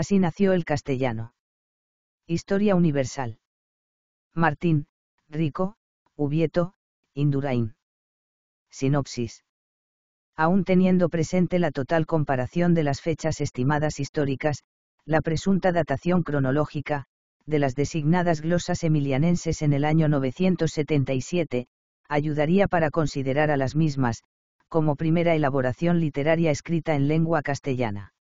Así nació el castellano. Historia universal. Martín, Rico, Ubieto, Indurain. Sinopsis. Aún teniendo presente la total comparación de las fechas estimadas históricas, la presunta datación cronológica, de las designadas glosas emilianenses en el año 977, ayudaría para considerar a las mismas, como primera elaboración literaria escrita en lengua castellana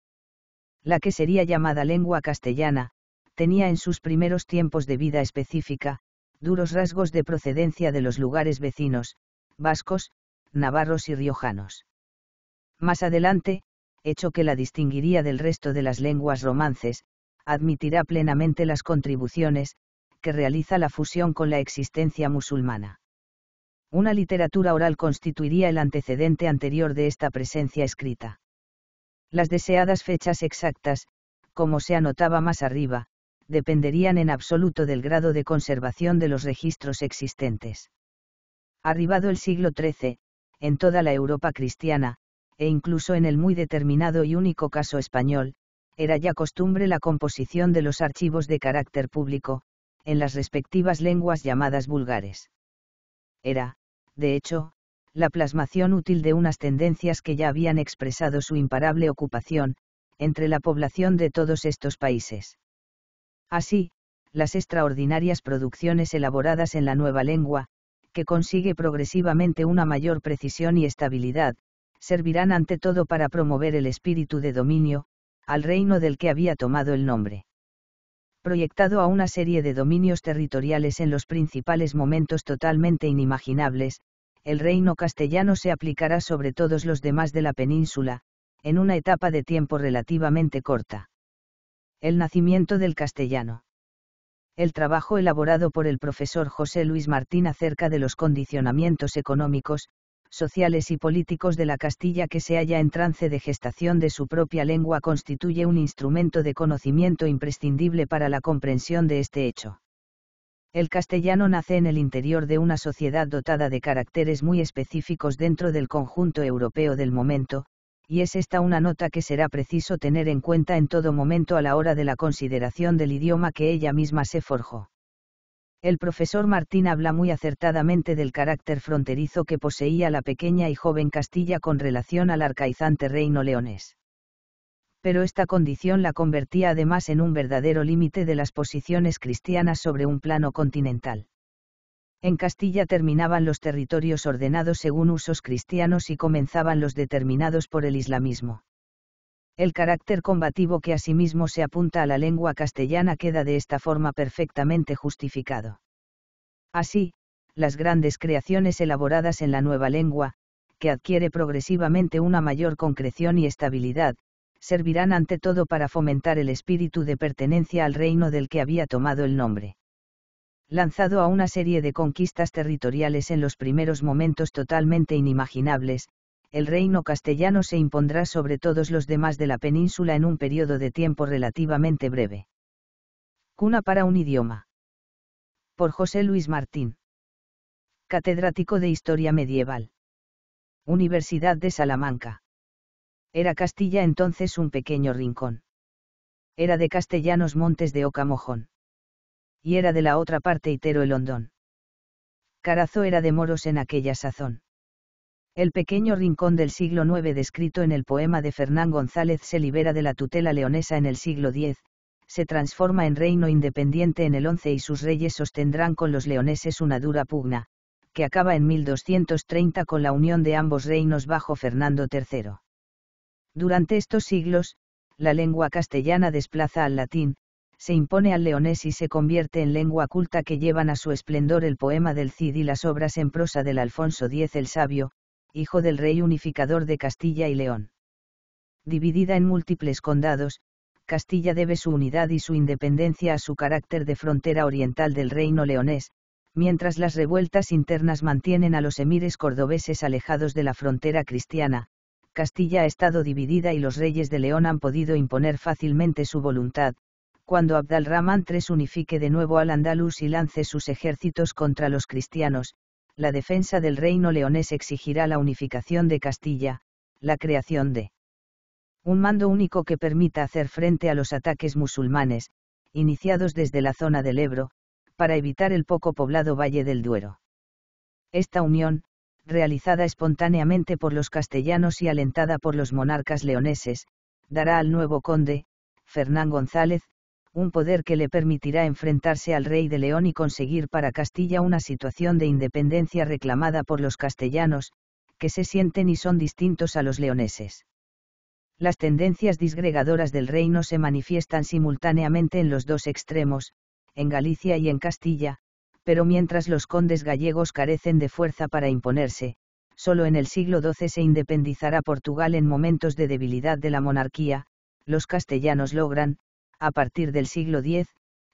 la que sería llamada lengua castellana, tenía en sus primeros tiempos de vida específica, duros rasgos de procedencia de los lugares vecinos, vascos, navarros y riojanos. Más adelante, hecho que la distinguiría del resto de las lenguas romances, admitirá plenamente las contribuciones, que realiza la fusión con la existencia musulmana. Una literatura oral constituiría el antecedente anterior de esta presencia escrita. Las deseadas fechas exactas, como se anotaba más arriba, dependerían en absoluto del grado de conservación de los registros existentes. Arribado el siglo XIII, en toda la Europa cristiana, e incluso en el muy determinado y único caso español, era ya costumbre la composición de los archivos de carácter público, en las respectivas lenguas llamadas vulgares. Era, de hecho, la plasmación útil de unas tendencias que ya habían expresado su imparable ocupación, entre la población de todos estos países. Así, las extraordinarias producciones elaboradas en la nueva lengua, que consigue progresivamente una mayor precisión y estabilidad, servirán ante todo para promover el espíritu de dominio, al reino del que había tomado el nombre. Proyectado a una serie de dominios territoriales en los principales momentos totalmente inimaginables, el reino castellano se aplicará sobre todos los demás de la península, en una etapa de tiempo relativamente corta. El nacimiento del castellano. El trabajo elaborado por el profesor José Luis Martín acerca de los condicionamientos económicos, sociales y políticos de la Castilla que se halla en trance de gestación de su propia lengua constituye un instrumento de conocimiento imprescindible para la comprensión de este hecho. El castellano nace en el interior de una sociedad dotada de caracteres muy específicos dentro del conjunto europeo del momento, y es esta una nota que será preciso tener en cuenta en todo momento a la hora de la consideración del idioma que ella misma se forjó. El profesor Martín habla muy acertadamente del carácter fronterizo que poseía la pequeña y joven Castilla con relación al arcaizante reino Leones pero esta condición la convertía además en un verdadero límite de las posiciones cristianas sobre un plano continental. En Castilla terminaban los territorios ordenados según usos cristianos y comenzaban los determinados por el islamismo. El carácter combativo que asimismo se apunta a la lengua castellana queda de esta forma perfectamente justificado. Así, las grandes creaciones elaboradas en la nueva lengua, que adquiere progresivamente una mayor concreción y estabilidad, servirán ante todo para fomentar el espíritu de pertenencia al reino del que había tomado el nombre. Lanzado a una serie de conquistas territoriales en los primeros momentos totalmente inimaginables, el reino castellano se impondrá sobre todos los demás de la península en un periodo de tiempo relativamente breve. Cuna para un idioma. Por José Luis Martín. Catedrático de Historia Medieval. Universidad de Salamanca. Era Castilla entonces un pequeño rincón. Era de Castellanos Montes de Ocamojón. Y era de la otra parte Itero el Hondón. Carazo era de moros en aquella sazón. El pequeño rincón del siglo IX descrito en el poema de Fernán González se libera de la tutela leonesa en el siglo X, se transforma en reino independiente en el XI y sus reyes sostendrán con los leoneses una dura pugna, que acaba en 1230 con la unión de ambos reinos bajo Fernando III. Durante estos siglos, la lengua castellana desplaza al latín, se impone al leonés y se convierte en lengua culta que llevan a su esplendor el poema del Cid y las obras en prosa del Alfonso X el Sabio, hijo del rey unificador de Castilla y León. Dividida en múltiples condados, Castilla debe su unidad y su independencia a su carácter de frontera oriental del reino leonés, mientras las revueltas internas mantienen a los emires cordobeses alejados de la frontera cristiana, Castilla ha estado dividida y los reyes de León han podido imponer fácilmente su voluntad, cuando al-Rahman III unifique de nuevo al Andalus y lance sus ejércitos contra los cristianos, la defensa del reino leonés exigirá la unificación de Castilla, la creación de un mando único que permita hacer frente a los ataques musulmanes, iniciados desde la zona del Ebro, para evitar el poco poblado Valle del Duero. Esta unión, realizada espontáneamente por los castellanos y alentada por los monarcas leoneses, dará al nuevo conde, Fernán González, un poder que le permitirá enfrentarse al rey de León y conseguir para Castilla una situación de independencia reclamada por los castellanos, que se sienten y son distintos a los leoneses. Las tendencias disgregadoras del reino se manifiestan simultáneamente en los dos extremos, en Galicia y en Castilla, pero mientras los condes gallegos carecen de fuerza para imponerse, solo en el siglo XII se independizará Portugal en momentos de debilidad de la monarquía, los castellanos logran, a partir del siglo X,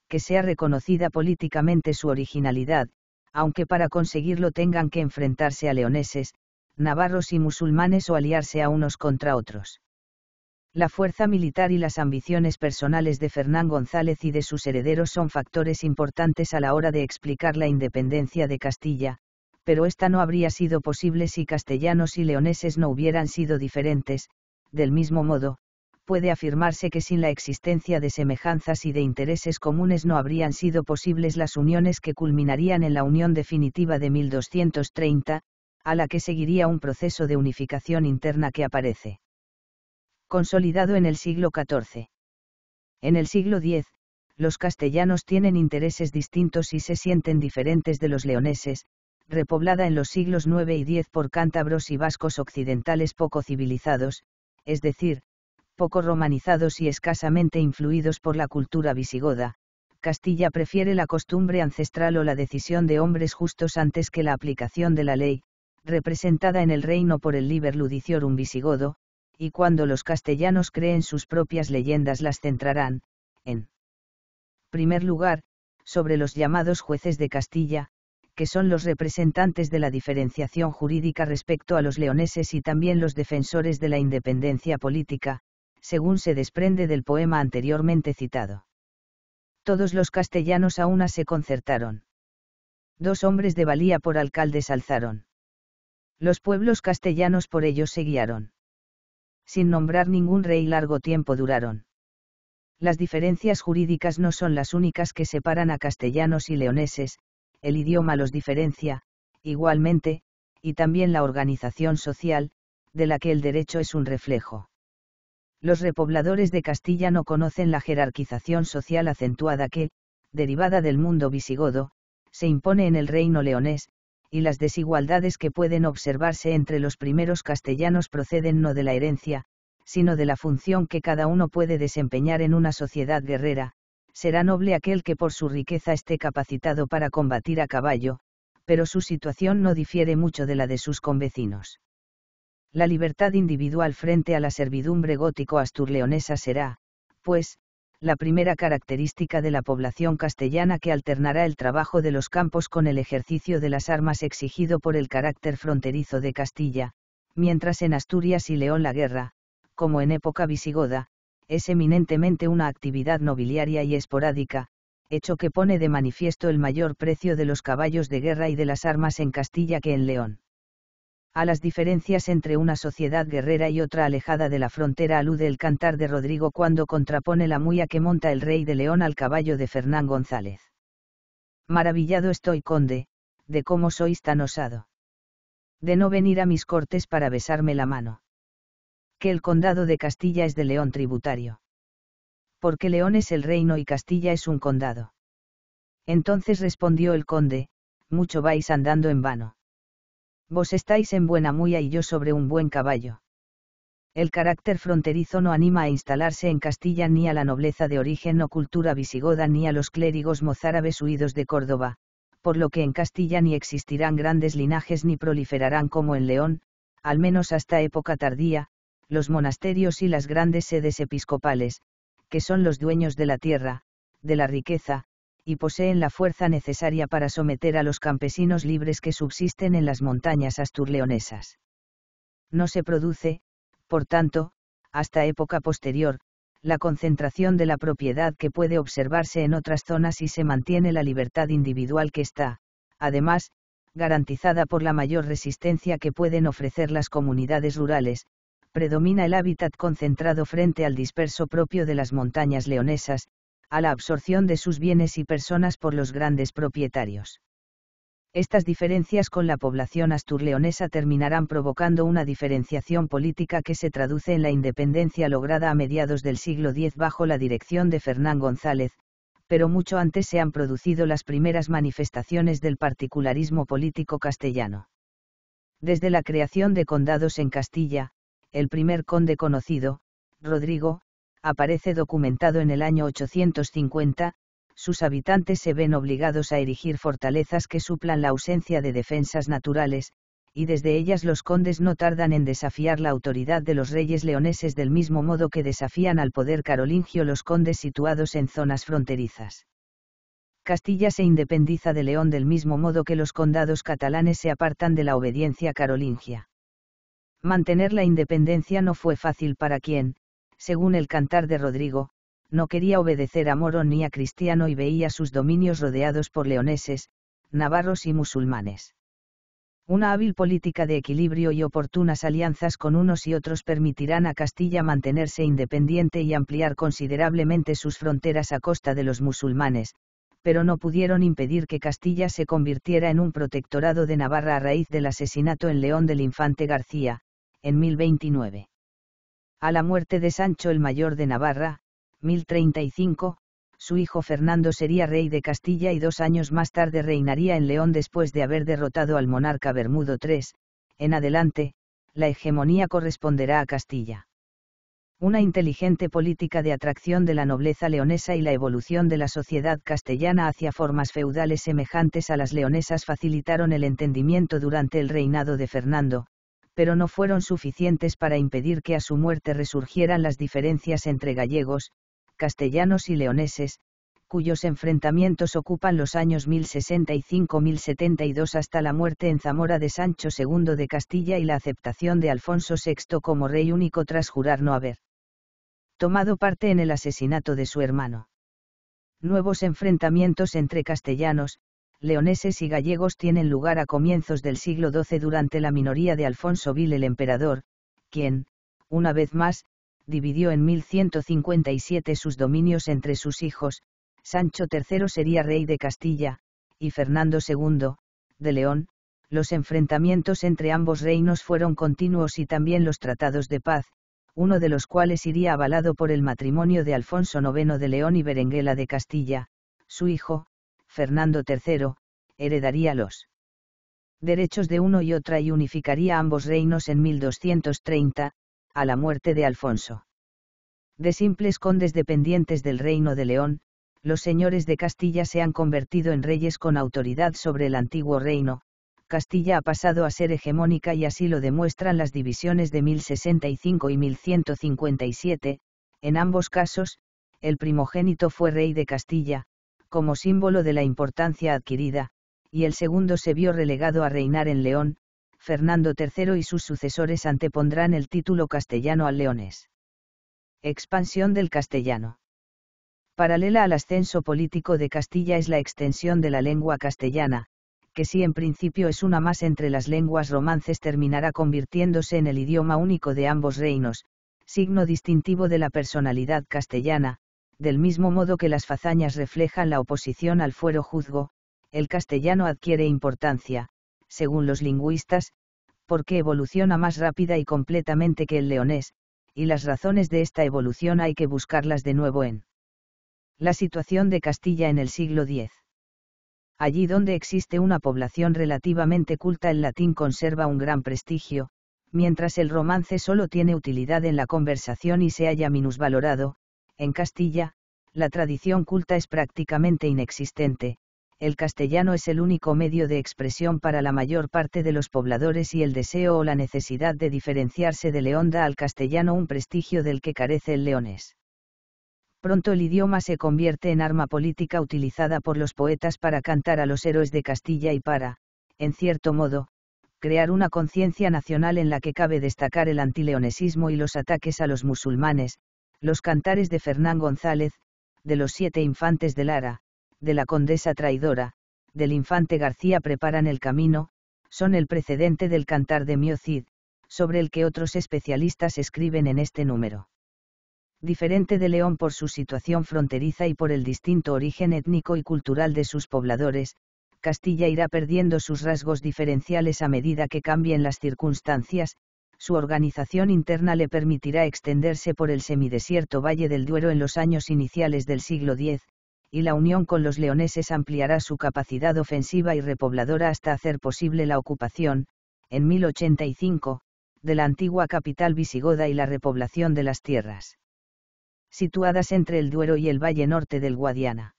que sea reconocida políticamente su originalidad, aunque para conseguirlo tengan que enfrentarse a leoneses, navarros y musulmanes o aliarse a unos contra otros. La fuerza militar y las ambiciones personales de Fernán González y de sus herederos son factores importantes a la hora de explicar la independencia de Castilla, pero esta no habría sido posible si castellanos y leoneses no hubieran sido diferentes, del mismo modo, puede afirmarse que sin la existencia de semejanzas y de intereses comunes no habrían sido posibles las uniones que culminarían en la unión definitiva de 1230, a la que seguiría un proceso de unificación interna que aparece consolidado en el siglo XIV. En el siglo X, los castellanos tienen intereses distintos y se sienten diferentes de los leoneses, repoblada en los siglos IX y X por cántabros y vascos occidentales poco civilizados, es decir, poco romanizados y escasamente influidos por la cultura visigoda, Castilla prefiere la costumbre ancestral o la decisión de hombres justos antes que la aplicación de la ley, representada en el reino por el Liber Ludiciorum visigodo, y cuando los castellanos creen sus propias leyendas las centrarán, en primer lugar, sobre los llamados jueces de Castilla, que son los representantes de la diferenciación jurídica respecto a los leoneses y también los defensores de la independencia política, según se desprende del poema anteriormente citado. Todos los castellanos a una se concertaron. Dos hombres de valía por alcaldes alzaron. Los pueblos castellanos por ellos se guiaron sin nombrar ningún rey largo tiempo duraron. Las diferencias jurídicas no son las únicas que separan a castellanos y leoneses, el idioma los diferencia, igualmente, y también la organización social, de la que el derecho es un reflejo. Los repobladores de Castilla no conocen la jerarquización social acentuada que, derivada del mundo visigodo, se impone en el reino leonés, y las desigualdades que pueden observarse entre los primeros castellanos proceden no de la herencia, sino de la función que cada uno puede desempeñar en una sociedad guerrera, será noble aquel que por su riqueza esté capacitado para combatir a caballo, pero su situación no difiere mucho de la de sus convecinos. La libertad individual frente a la servidumbre gótico-asturleonesa será, pues, la primera característica de la población castellana que alternará el trabajo de los campos con el ejercicio de las armas exigido por el carácter fronterizo de Castilla, mientras en Asturias y León la guerra, como en época visigoda, es eminentemente una actividad nobiliaria y esporádica, hecho que pone de manifiesto el mayor precio de los caballos de guerra y de las armas en Castilla que en León. A las diferencias entre una sociedad guerrera y otra alejada de la frontera alude el cantar de Rodrigo cuando contrapone la muya que monta el rey de León al caballo de Fernán González. Maravillado estoy, conde, de cómo sois tan osado. De no venir a mis cortes para besarme la mano. Que el condado de Castilla es de León tributario. Porque León es el reino y Castilla es un condado. Entonces respondió el conde, mucho vais andando en vano Vos estáis en buena muya y yo sobre un buen caballo. El carácter fronterizo no anima a instalarse en Castilla ni a la nobleza de origen o cultura visigoda ni a los clérigos mozárabes huidos de Córdoba, por lo que en Castilla ni existirán grandes linajes ni proliferarán como en León, al menos hasta época tardía, los monasterios y las grandes sedes episcopales, que son los dueños de la tierra, de la riqueza, y poseen la fuerza necesaria para someter a los campesinos libres que subsisten en las montañas asturleonesas. No se produce, por tanto, hasta época posterior, la concentración de la propiedad que puede observarse en otras zonas y se mantiene la libertad individual que está, además, garantizada por la mayor resistencia que pueden ofrecer las comunidades rurales, predomina el hábitat concentrado frente al disperso propio de las montañas leonesas, a la absorción de sus bienes y personas por los grandes propietarios. Estas diferencias con la población asturleonesa terminarán provocando una diferenciación política que se traduce en la independencia lograda a mediados del siglo X bajo la dirección de Fernán González, pero mucho antes se han producido las primeras manifestaciones del particularismo político castellano. Desde la creación de condados en Castilla, el primer conde conocido, Rodrigo, aparece documentado en el año 850, sus habitantes se ven obligados a erigir fortalezas que suplan la ausencia de defensas naturales, y desde ellas los condes no tardan en desafiar la autoridad de los reyes leoneses del mismo modo que desafían al poder carolingio los condes situados en zonas fronterizas. Castilla se independiza de León del mismo modo que los condados catalanes se apartan de la obediencia carolingia. Mantener la independencia no fue fácil para quien, según el cantar de Rodrigo, no quería obedecer a Moro ni a Cristiano y veía sus dominios rodeados por leoneses, navarros y musulmanes. Una hábil política de equilibrio y oportunas alianzas con unos y otros permitirán a Castilla mantenerse independiente y ampliar considerablemente sus fronteras a costa de los musulmanes, pero no pudieron impedir que Castilla se convirtiera en un protectorado de Navarra a raíz del asesinato en León del infante García, en 1029. A la muerte de Sancho el Mayor de Navarra, 1035, su hijo Fernando sería rey de Castilla y dos años más tarde reinaría en León después de haber derrotado al monarca Bermudo III. En adelante, la hegemonía corresponderá a Castilla. Una inteligente política de atracción de la nobleza leonesa y la evolución de la sociedad castellana hacia formas feudales semejantes a las leonesas facilitaron el entendimiento durante el reinado de Fernando, pero no fueron suficientes para impedir que a su muerte resurgieran las diferencias entre gallegos, castellanos y leoneses, cuyos enfrentamientos ocupan los años 1065-1072 hasta la muerte en Zamora de Sancho II de Castilla y la aceptación de Alfonso VI como rey único tras jurar no haber tomado parte en el asesinato de su hermano. Nuevos enfrentamientos entre castellanos, leoneses y gallegos tienen lugar a comienzos del siglo XII durante la minoría de Alfonso Vil el emperador, quien, una vez más, dividió en 1157 sus dominios entre sus hijos, Sancho III sería rey de Castilla, y Fernando II, de León, los enfrentamientos entre ambos reinos fueron continuos y también los tratados de paz, uno de los cuales iría avalado por el matrimonio de Alfonso IX de León y Berenguela de Castilla, su hijo, Fernando III, heredaría los derechos de uno y otra y unificaría ambos reinos en 1230, a la muerte de Alfonso. De simples condes dependientes del reino de León, los señores de Castilla se han convertido en reyes con autoridad sobre el antiguo reino, Castilla ha pasado a ser hegemónica y así lo demuestran las divisiones de 1065 y 1157, en ambos casos, el primogénito fue rey de Castilla, como símbolo de la importancia adquirida, y el segundo se vio relegado a reinar en León, Fernando III y sus sucesores antepondrán el título castellano al leones. Expansión del castellano. Paralela al ascenso político de Castilla es la extensión de la lengua castellana, que si en principio es una más entre las lenguas romances terminará convirtiéndose en el idioma único de ambos reinos, signo distintivo de la personalidad castellana, del mismo modo que las fazañas reflejan la oposición al fuero juzgo, el castellano adquiere importancia, según los lingüistas, porque evoluciona más rápida y completamente que el leonés, y las razones de esta evolución hay que buscarlas de nuevo en la situación de Castilla en el siglo X. Allí donde existe una población relativamente culta el latín conserva un gran prestigio, mientras el romance solo tiene utilidad en la conversación y se haya minusvalorado, en Castilla, la tradición culta es prácticamente inexistente, el castellano es el único medio de expresión para la mayor parte de los pobladores y el deseo o la necesidad de diferenciarse de león da al castellano un prestigio del que carece el leones. Pronto el idioma se convierte en arma política utilizada por los poetas para cantar a los héroes de Castilla y para, en cierto modo, crear una conciencia nacional en la que cabe destacar el antileonesismo y los ataques a los musulmanes, los cantares de Fernán González, de los siete infantes de Lara, de la condesa traidora, del infante García preparan el camino, son el precedente del cantar de Mio Cid, sobre el que otros especialistas escriben en este número. Diferente de León por su situación fronteriza y por el distinto origen étnico y cultural de sus pobladores, Castilla irá perdiendo sus rasgos diferenciales a medida que cambien las circunstancias, su organización interna le permitirá extenderse por el semidesierto Valle del Duero en los años iniciales del siglo X, y la unión con los leoneses ampliará su capacidad ofensiva y repobladora hasta hacer posible la ocupación, en 1085, de la antigua capital visigoda y la repoblación de las tierras situadas entre el Duero y el valle norte del Guadiana.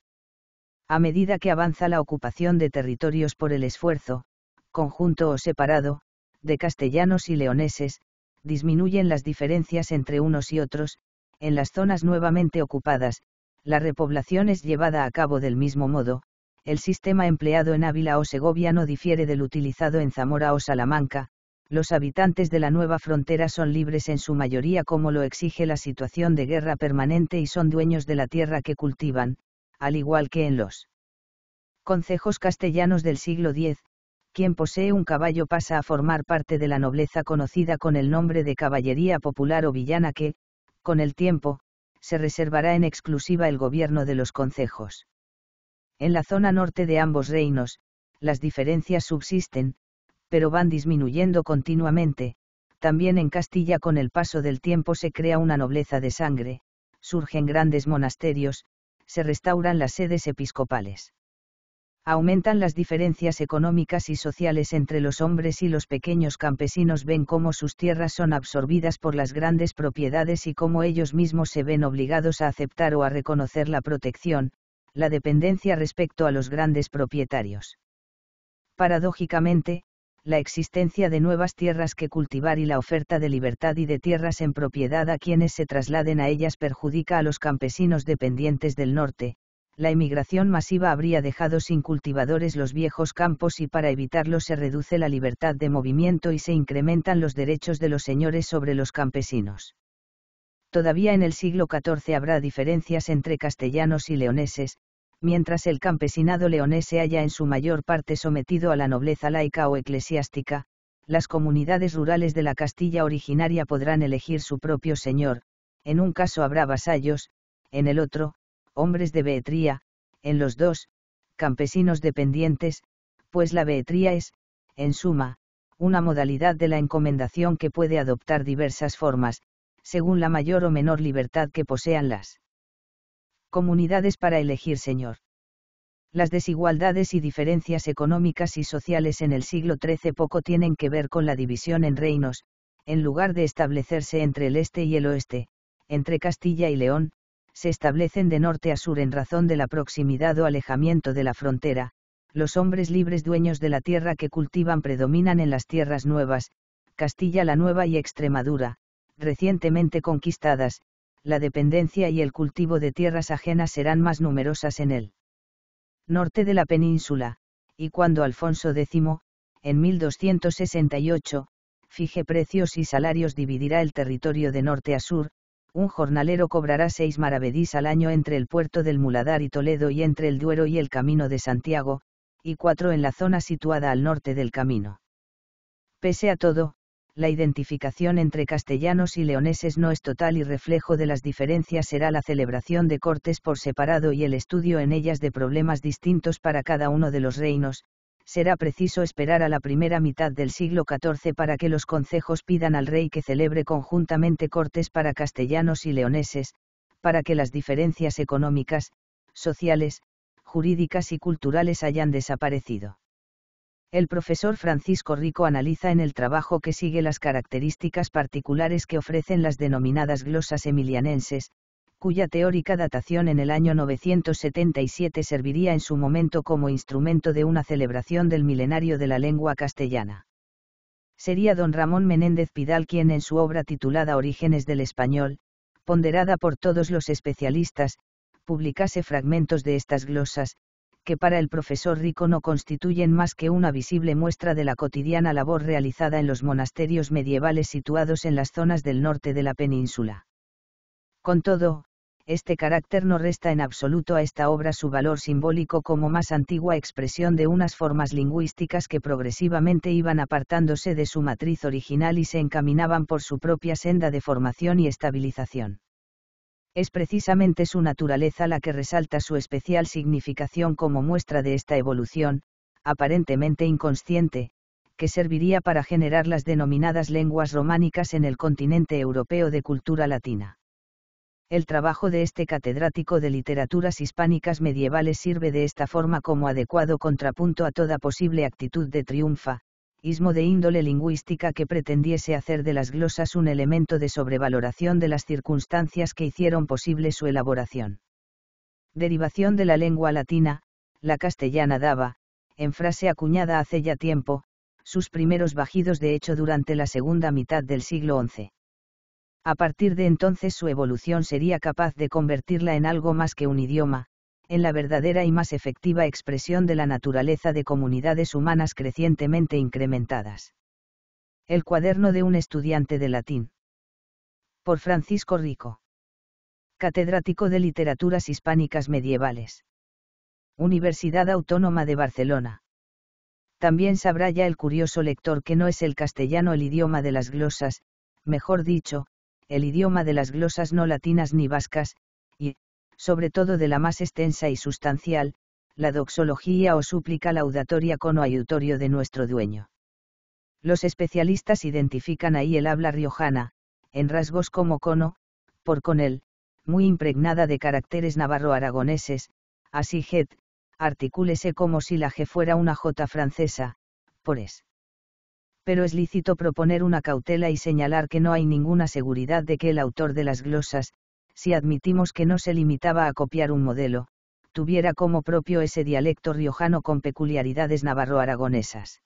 A medida que avanza la ocupación de territorios por el esfuerzo, conjunto o separado, de castellanos y leoneses, disminuyen las diferencias entre unos y otros, en las zonas nuevamente ocupadas, la repoblación es llevada a cabo del mismo modo, el sistema empleado en Ávila o Segovia no difiere del utilizado en Zamora o Salamanca, los habitantes de la nueva frontera son libres en su mayoría como lo exige la situación de guerra permanente y son dueños de la tierra que cultivan, al igual que en los concejos castellanos del siglo X, quien posee un caballo pasa a formar parte de la nobleza conocida con el nombre de caballería popular o villana que, con el tiempo, se reservará en exclusiva el gobierno de los concejos. En la zona norte de ambos reinos, las diferencias subsisten, pero van disminuyendo continuamente, también en Castilla con el paso del tiempo se crea una nobleza de sangre, surgen grandes monasterios, se restauran las sedes episcopales aumentan las diferencias económicas y sociales entre los hombres y los pequeños campesinos ven cómo sus tierras son absorbidas por las grandes propiedades y cómo ellos mismos se ven obligados a aceptar o a reconocer la protección, la dependencia respecto a los grandes propietarios. Paradójicamente, la existencia de nuevas tierras que cultivar y la oferta de libertad y de tierras en propiedad a quienes se trasladen a ellas perjudica a los campesinos dependientes del norte, la emigración masiva habría dejado sin cultivadores los viejos campos y para evitarlo se reduce la libertad de movimiento y se incrementan los derechos de los señores sobre los campesinos. Todavía en el siglo XIV habrá diferencias entre castellanos y leoneses, mientras el campesinado leonese se en su mayor parte sometido a la nobleza laica o eclesiástica, las comunidades rurales de la Castilla originaria podrán elegir su propio señor, en un caso habrá vasallos, en el otro, hombres de Beetría, en los dos, campesinos dependientes, pues la Beetría es, en suma, una modalidad de la encomendación que puede adoptar diversas formas, según la mayor o menor libertad que posean las comunidades para elegir señor. Las desigualdades y diferencias económicas y sociales en el siglo XIII poco tienen que ver con la división en reinos, en lugar de establecerse entre el este y el oeste, entre Castilla y León, se establecen de norte a sur en razón de la proximidad o alejamiento de la frontera, los hombres libres dueños de la tierra que cultivan predominan en las tierras nuevas, Castilla la Nueva y Extremadura, recientemente conquistadas, la dependencia y el cultivo de tierras ajenas serán más numerosas en el norte de la península, y cuando Alfonso X, en 1268, fije precios y salarios dividirá el territorio de norte a sur, un jornalero cobrará seis maravedís al año entre el puerto del Muladar y Toledo y entre el Duero y el Camino de Santiago, y cuatro en la zona situada al norte del camino. Pese a todo, la identificación entre castellanos y leoneses no es total y reflejo de las diferencias será la celebración de cortes por separado y el estudio en ellas de problemas distintos para cada uno de los reinos, será preciso esperar a la primera mitad del siglo XIV para que los concejos pidan al rey que celebre conjuntamente cortes para castellanos y leoneses, para que las diferencias económicas, sociales, jurídicas y culturales hayan desaparecido. El profesor Francisco Rico analiza en el trabajo que sigue las características particulares que ofrecen las denominadas glosas emilianenses, cuya teórica datación en el año 977 serviría en su momento como instrumento de una celebración del milenario de la lengua castellana. Sería don Ramón Menéndez Pidal quien en su obra titulada Orígenes del Español, ponderada por todos los especialistas, publicase fragmentos de estas glosas, que para el profesor Rico no constituyen más que una visible muestra de la cotidiana labor realizada en los monasterios medievales situados en las zonas del norte de la península. Con todo, este carácter no resta en absoluto a esta obra su valor simbólico como más antigua expresión de unas formas lingüísticas que progresivamente iban apartándose de su matriz original y se encaminaban por su propia senda de formación y estabilización. Es precisamente su naturaleza la que resalta su especial significación como muestra de esta evolución, aparentemente inconsciente, que serviría para generar las denominadas lenguas románicas en el continente europeo de cultura latina. El trabajo de este catedrático de literaturas hispánicas medievales sirve de esta forma como adecuado contrapunto a toda posible actitud de triunfa, ismo de índole lingüística que pretendiese hacer de las glosas un elemento de sobrevaloración de las circunstancias que hicieron posible su elaboración. Derivación de la lengua latina, la castellana daba, en frase acuñada hace ya tiempo, sus primeros bajidos de hecho durante la segunda mitad del siglo XI. A partir de entonces su evolución sería capaz de convertirla en algo más que un idioma, en la verdadera y más efectiva expresión de la naturaleza de comunidades humanas crecientemente incrementadas. El cuaderno de un estudiante de latín. Por Francisco Rico. Catedrático de Literaturas Hispánicas Medievales. Universidad Autónoma de Barcelona. También sabrá ya el curioso lector que no es el castellano el idioma de las glosas, mejor dicho, el idioma de las glosas no latinas ni vascas, y, sobre todo de la más extensa y sustancial, la doxología o súplica laudatoria cono ayutorio de nuestro dueño. Los especialistas identifican ahí el habla riojana, en rasgos como cono, por con él, muy impregnada de caracteres navarro-aragoneses, así jet, articúlese como si la G fuera una J francesa, por es pero es lícito proponer una cautela y señalar que no hay ninguna seguridad de que el autor de las glosas, si admitimos que no se limitaba a copiar un modelo, tuviera como propio ese dialecto riojano con peculiaridades navarro-aragonesas.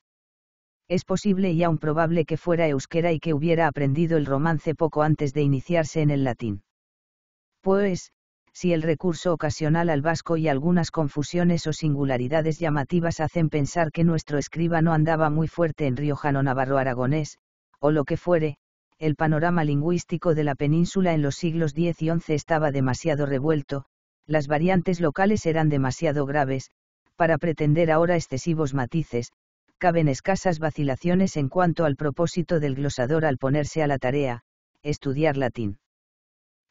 Es posible y aún probable que fuera euskera y que hubiera aprendido el romance poco antes de iniciarse en el latín. Pues, si el recurso ocasional al vasco y algunas confusiones o singularidades llamativas hacen pensar que nuestro escriba no andaba muy fuerte en riojano navarro aragonés, o lo que fuere, el panorama lingüístico de la península en los siglos X y XI estaba demasiado revuelto, las variantes locales eran demasiado graves, para pretender ahora excesivos matices, caben escasas vacilaciones en cuanto al propósito del glosador al ponerse a la tarea, estudiar latín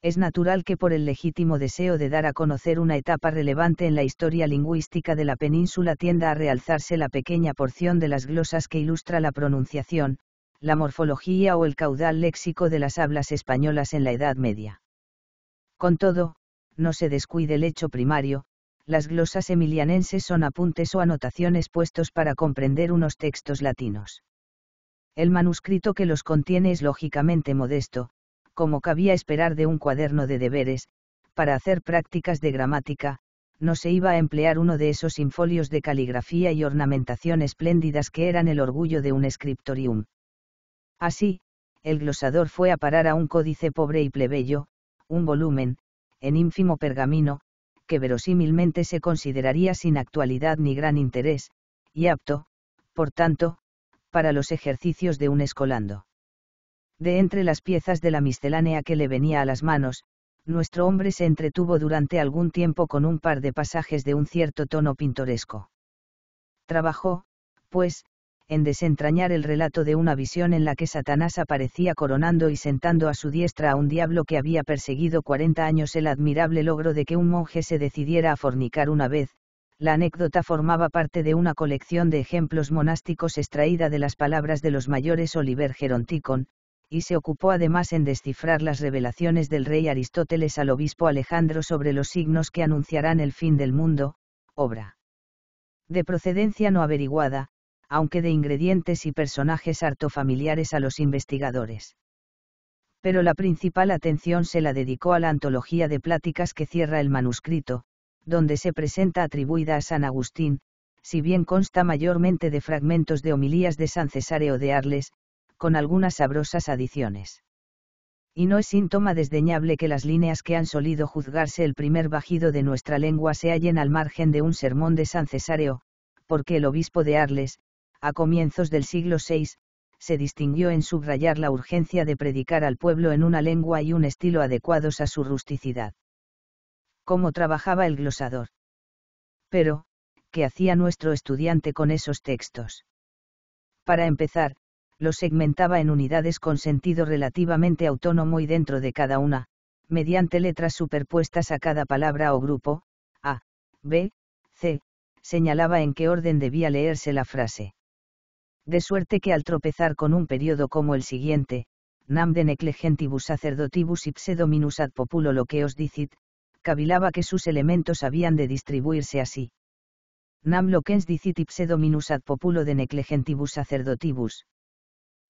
es natural que por el legítimo deseo de dar a conocer una etapa relevante en la historia lingüística de la península tienda a realzarse la pequeña porción de las glosas que ilustra la pronunciación, la morfología o el caudal léxico de las hablas españolas en la Edad Media. Con todo, no se descuide el hecho primario, las glosas emilianenses son apuntes o anotaciones puestos para comprender unos textos latinos. El manuscrito que los contiene es lógicamente modesto, como cabía esperar de un cuaderno de deberes, para hacer prácticas de gramática, no se iba a emplear uno de esos infolios de caligrafía y ornamentación espléndidas que eran el orgullo de un scriptorium. Así, el glosador fue a parar a un códice pobre y plebeyo, un volumen, en ínfimo pergamino, que verosímilmente se consideraría sin actualidad ni gran interés, y apto, por tanto, para los ejercicios de un escolando. De entre las piezas de la miscelánea que le venía a las manos, nuestro hombre se entretuvo durante algún tiempo con un par de pasajes de un cierto tono pintoresco. Trabajó, pues, en desentrañar el relato de una visión en la que Satanás aparecía coronando y sentando a su diestra a un diablo que había perseguido cuarenta años el admirable logro de que un monje se decidiera a fornicar una vez. La anécdota formaba parte de una colección de ejemplos monásticos extraída de las palabras de los mayores Oliver Geronticon, y se ocupó además en descifrar las revelaciones del rey Aristóteles al obispo Alejandro sobre los signos que anunciarán el fin del mundo, obra de procedencia no averiguada, aunque de ingredientes y personajes harto familiares a los investigadores. Pero la principal atención se la dedicó a la antología de pláticas que cierra el manuscrito, donde se presenta atribuida a San Agustín, si bien consta mayormente de fragmentos de homilías de San Cesáreo de Arles, con algunas sabrosas adiciones. Y no es síntoma desdeñable que las líneas que han solido juzgarse el primer bajido de nuestra lengua se hallen al margen de un sermón de San Cesáreo, porque el obispo de Arles, a comienzos del siglo VI, se distinguió en subrayar la urgencia de predicar al pueblo en una lengua y un estilo adecuados a su rusticidad. Cómo trabajaba el glosador. Pero, ¿qué hacía nuestro estudiante con esos textos? Para empezar, los segmentaba en unidades con sentido relativamente autónomo y dentro de cada una, mediante letras superpuestas a cada palabra o grupo, A, B, C, señalaba en qué orden debía leerse la frase. De suerte que al tropezar con un periodo como el siguiente, Nam de Neclegentibus sacerdotibus ipse dominus ad populo loqueos dicit, cavilaba que sus elementos habían de distribuirse así. Nam Loquens dicit ipse dominus ad populo de neclegentibus sacerdotibus.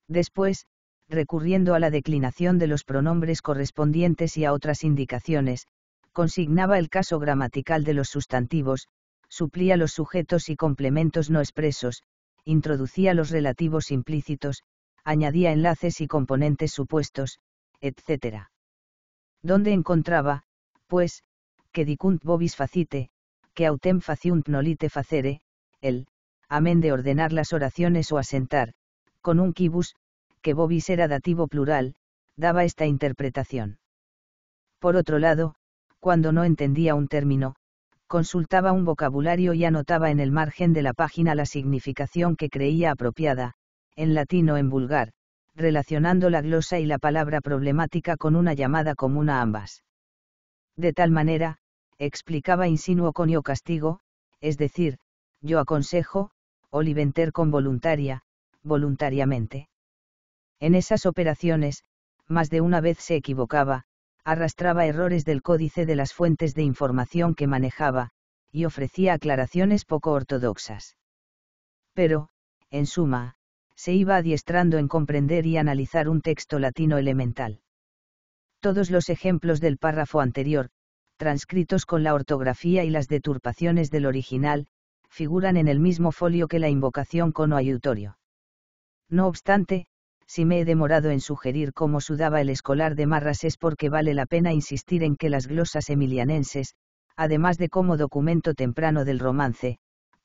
Después, recurriendo a la declinación de los pronombres correspondientes y a otras indicaciones, consignaba el caso gramatical de los sustantivos, suplía los sujetos y complementos no expresos, introducía los relativos implícitos, añadía enlaces y componentes supuestos, etc. ¿Dónde encontraba, pues, que dicunt bobis facite, que autem faciunt nolite facere, el, amén de ordenar las oraciones o asentar, con un kibus que Bobis era dativo plural, daba esta interpretación. Por otro lado, cuando no entendía un término, consultaba un vocabulario y anotaba en el margen de la página la significación que creía apropiada, en latín o en vulgar, relacionando la glosa y la palabra problemática con una llamada común a ambas. De tal manera, explicaba insinuo conio castigo, es decir, yo aconsejo, oliventer con voluntaria, voluntariamente. En esas operaciones, más de una vez se equivocaba, arrastraba errores del códice de las fuentes de información que manejaba, y ofrecía aclaraciones poco ortodoxas. Pero, en suma, se iba adiestrando en comprender y analizar un texto latino elemental. Todos los ejemplos del párrafo anterior, transcritos con la ortografía y las deturpaciones del original, figuran en el mismo folio que la invocación con ayutorio. No obstante, si me he demorado en sugerir cómo sudaba el escolar de Marras es porque vale la pena insistir en que las glosas emilianenses, además de como documento temprano del romance,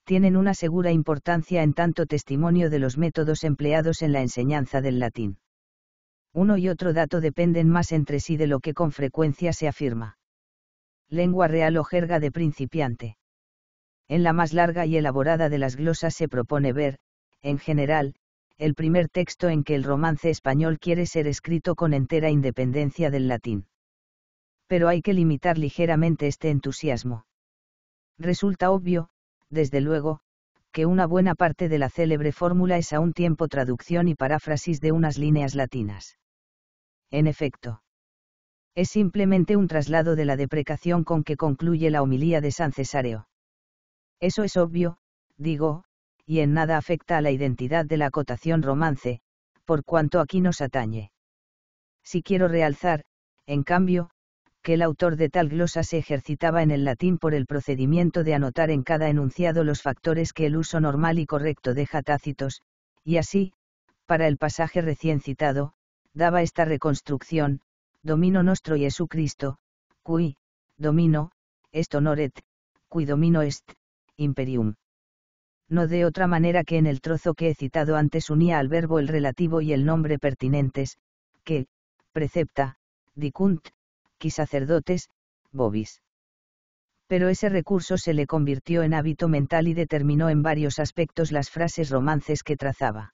tienen una segura importancia en tanto testimonio de los métodos empleados en la enseñanza del latín. Uno y otro dato dependen más entre sí de lo que con frecuencia se afirma. Lengua real o jerga de principiante. En la más larga y elaborada de las glosas se propone ver, en general, el primer texto en que el romance español quiere ser escrito con entera independencia del latín. Pero hay que limitar ligeramente este entusiasmo. Resulta obvio, desde luego, que una buena parte de la célebre fórmula es a un tiempo traducción y paráfrasis de unas líneas latinas. En efecto. Es simplemente un traslado de la deprecación con que concluye la homilía de San Cesario. Eso es obvio, digo, y en nada afecta a la identidad de la acotación romance, por cuanto aquí nos atañe. Si quiero realzar, en cambio, que el autor de tal glosa se ejercitaba en el latín por el procedimiento de anotar en cada enunciado los factores que el uso normal y correcto deja tácitos, y así, para el pasaje recién citado, daba esta reconstrucción, domino nostro Jesucristo, cui, domino, est honoret, cui domino est, imperium no de otra manera que en el trozo que he citado antes unía al verbo el relativo y el nombre pertinentes, que, precepta, dicunt, qui sacerdotes, bobis. Pero ese recurso se le convirtió en hábito mental y determinó en varios aspectos las frases romances que trazaba.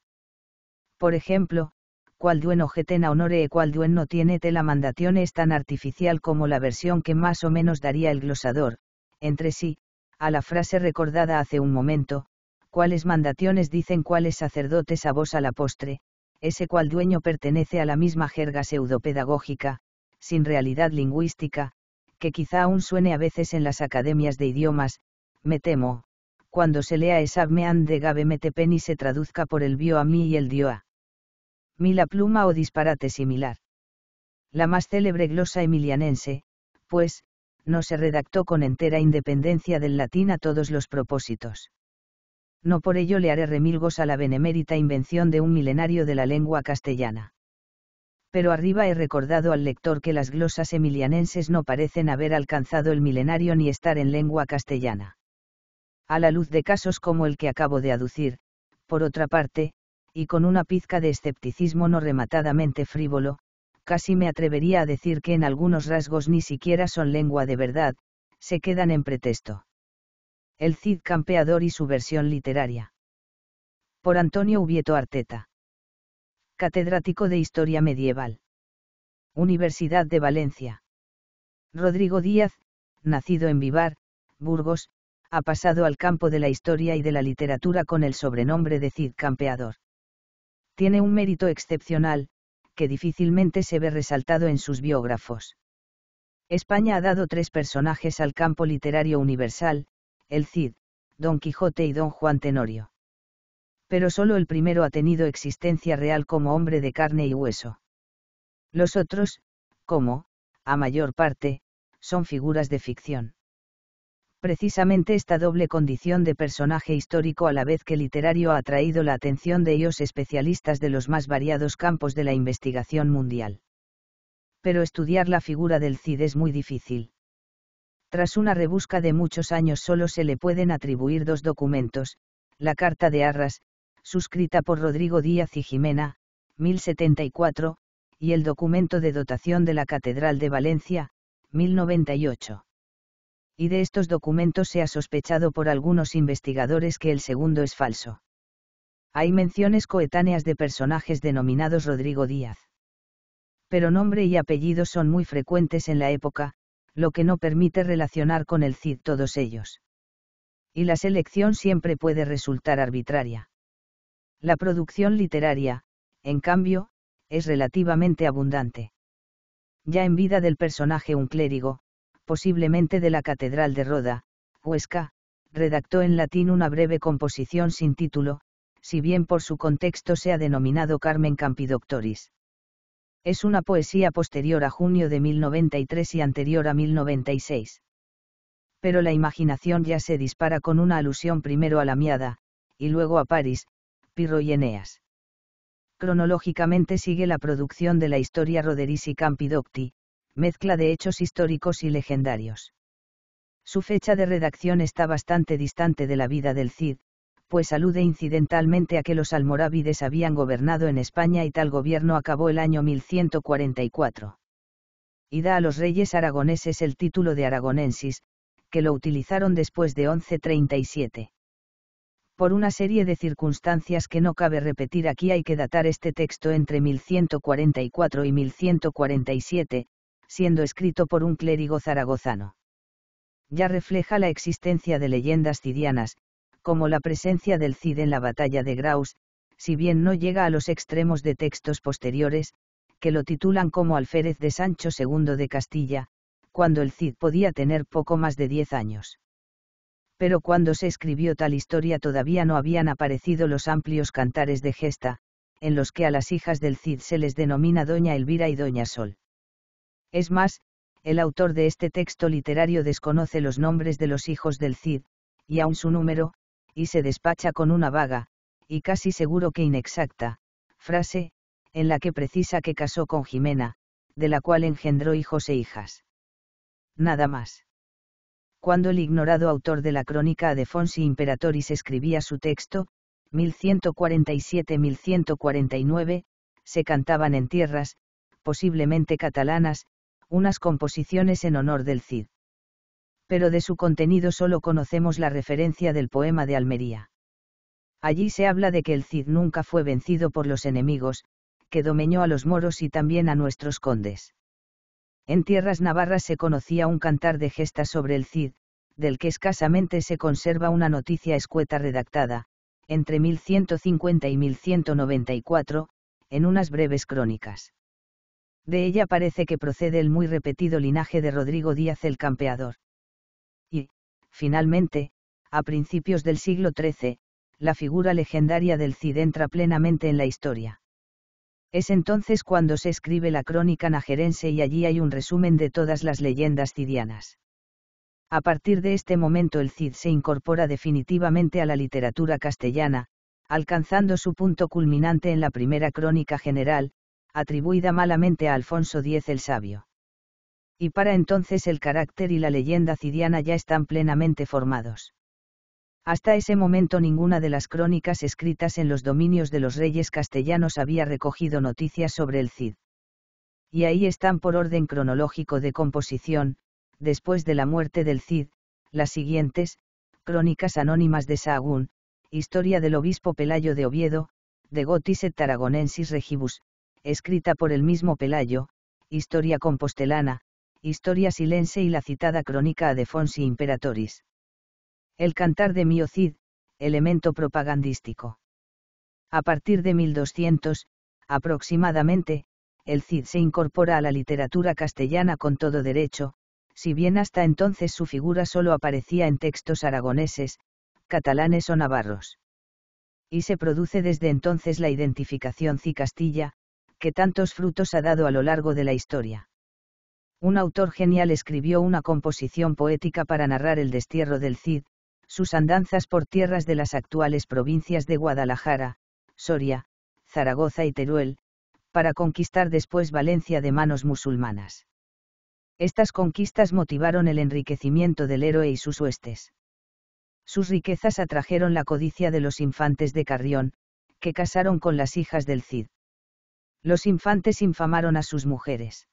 Por ejemplo, cual duen ojetena honore e cual duen no tiene la mandation es tan artificial como la versión que más o menos daría el glosador, entre sí, a la frase recordada hace un momento, cuáles mandaciones dicen cuáles sacerdotes a vos a la postre, ese cual dueño pertenece a la misma jerga pseudopedagógica, sin realidad lingüística, que quizá aún suene a veces en las academias de idiomas, me temo, cuando se lea me de gabe Metepeni se traduzca por el bio a mí y el dio a mi la pluma o disparate similar. La más célebre glosa emilianense, pues, no se redactó con entera independencia del latín a todos los propósitos no por ello le haré remilgos a la benemérita invención de un milenario de la lengua castellana. Pero arriba he recordado al lector que las glosas emilianenses no parecen haber alcanzado el milenario ni estar en lengua castellana. A la luz de casos como el que acabo de aducir, por otra parte, y con una pizca de escepticismo no rematadamente frívolo, casi me atrevería a decir que en algunos rasgos ni siquiera son lengua de verdad, se quedan en pretexto. El Cid campeador y su versión literaria. Por Antonio Ubieto Arteta. Catedrático de Historia Medieval. Universidad de Valencia. Rodrigo Díaz, nacido en Vivar, Burgos, ha pasado al campo de la historia y de la literatura con el sobrenombre de Cid Campeador. Tiene un mérito excepcional, que difícilmente se ve resaltado en sus biógrafos. España ha dado tres personajes al campo literario universal, el Cid, Don Quijote y Don Juan Tenorio. Pero solo el primero ha tenido existencia real como hombre de carne y hueso. Los otros, como, a mayor parte, son figuras de ficción. Precisamente esta doble condición de personaje histórico a la vez que literario ha atraído la atención de ellos especialistas de los más variados campos de la investigación mundial. Pero estudiar la figura del Cid es muy difícil. Tras una rebusca de muchos años solo se le pueden atribuir dos documentos, la Carta de Arras, suscrita por Rodrigo Díaz y Jimena, 1074, y el documento de dotación de la Catedral de Valencia, 1098. Y de estos documentos se ha sospechado por algunos investigadores que el segundo es falso. Hay menciones coetáneas de personajes denominados Rodrigo Díaz. Pero nombre y apellido son muy frecuentes en la época, lo que no permite relacionar con el CID todos ellos. Y la selección siempre puede resultar arbitraria. La producción literaria, en cambio, es relativamente abundante. Ya en vida del personaje un clérigo, posiblemente de la Catedral de Roda, Huesca, redactó en latín una breve composición sin título, si bien por su contexto se ha denominado Carmen Campidoctoris es una poesía posterior a junio de 1093 y anterior a 1096. Pero la imaginación ya se dispara con una alusión primero a la Miada, y luego a París, Pirro y Eneas. Cronológicamente sigue la producción de la historia Roderici y Campidocti, mezcla de hechos históricos y legendarios. Su fecha de redacción está bastante distante de la vida del Cid, pues alude incidentalmente a que los almorávides habían gobernado en España y tal gobierno acabó el año 1144. Y da a los reyes aragoneses el título de aragonensis, que lo utilizaron después de 1137. Por una serie de circunstancias que no cabe repetir aquí hay que datar este texto entre 1144 y 1147, siendo escrito por un clérigo zaragozano. Ya refleja la existencia de leyendas cidianas, como la presencia del Cid en la batalla de Graus, si bien no llega a los extremos de textos posteriores, que lo titulan como alférez de Sancho II de Castilla, cuando el Cid podía tener poco más de diez años. Pero cuando se escribió tal historia todavía no habían aparecido los amplios cantares de gesta, en los que a las hijas del Cid se les denomina Doña Elvira y Doña Sol. Es más, el autor de este texto literario desconoce los nombres de los hijos del Cid, y aun su número, y se despacha con una vaga, y casi seguro que inexacta, frase, en la que precisa que casó con Jimena, de la cual engendró hijos e hijas. Nada más. Cuando el ignorado autor de la crónica Fonsi Imperatoris escribía su texto, 1147-1149, se cantaban en tierras, posiblemente catalanas, unas composiciones en honor del Cid pero de su contenido solo conocemos la referencia del poema de Almería. Allí se habla de que el Cid nunca fue vencido por los enemigos, que domeñó a los moros y también a nuestros condes. En tierras navarras se conocía un cantar de gestas sobre el Cid, del que escasamente se conserva una noticia escueta redactada, entre 1150 y 1194, en unas breves crónicas. De ella parece que procede el muy repetido linaje de Rodrigo Díaz el Campeador. Finalmente, a principios del siglo XIII, la figura legendaria del Cid entra plenamente en la historia. Es entonces cuando se escribe la crónica nagerense y allí hay un resumen de todas las leyendas cidianas. A partir de este momento el Cid se incorpora definitivamente a la literatura castellana, alcanzando su punto culminante en la primera crónica general, atribuida malamente a Alfonso X el Sabio y para entonces el carácter y la leyenda cidiana ya están plenamente formados. Hasta ese momento ninguna de las crónicas escritas en los dominios de los reyes castellanos había recogido noticias sobre el Cid. Y ahí están por orden cronológico de composición, después de la muerte del Cid, las siguientes, Crónicas Anónimas de Sahagún, Historia del Obispo Pelayo de Oviedo, de Gotis et Taragonensis Regibus, escrita por el mismo Pelayo, Historia Compostelana, Historia Silense y la citada crónica Adefonsi Imperatoris. El cantar de Mio Cid, elemento propagandístico. A partir de 1200, aproximadamente, el Cid se incorpora a la literatura castellana con todo derecho, si bien hasta entonces su figura solo aparecía en textos aragoneses, catalanes o navarros. Y se produce desde entonces la identificación Cid-Castilla, que tantos frutos ha dado a lo largo de la historia un autor genial escribió una composición poética para narrar el destierro del Cid, sus andanzas por tierras de las actuales provincias de Guadalajara, Soria, Zaragoza y Teruel, para conquistar después Valencia de manos musulmanas. Estas conquistas motivaron el enriquecimiento del héroe y sus huestes. Sus riquezas atrajeron la codicia de los infantes de Carrión, que casaron con las hijas del Cid. Los infantes infamaron a sus mujeres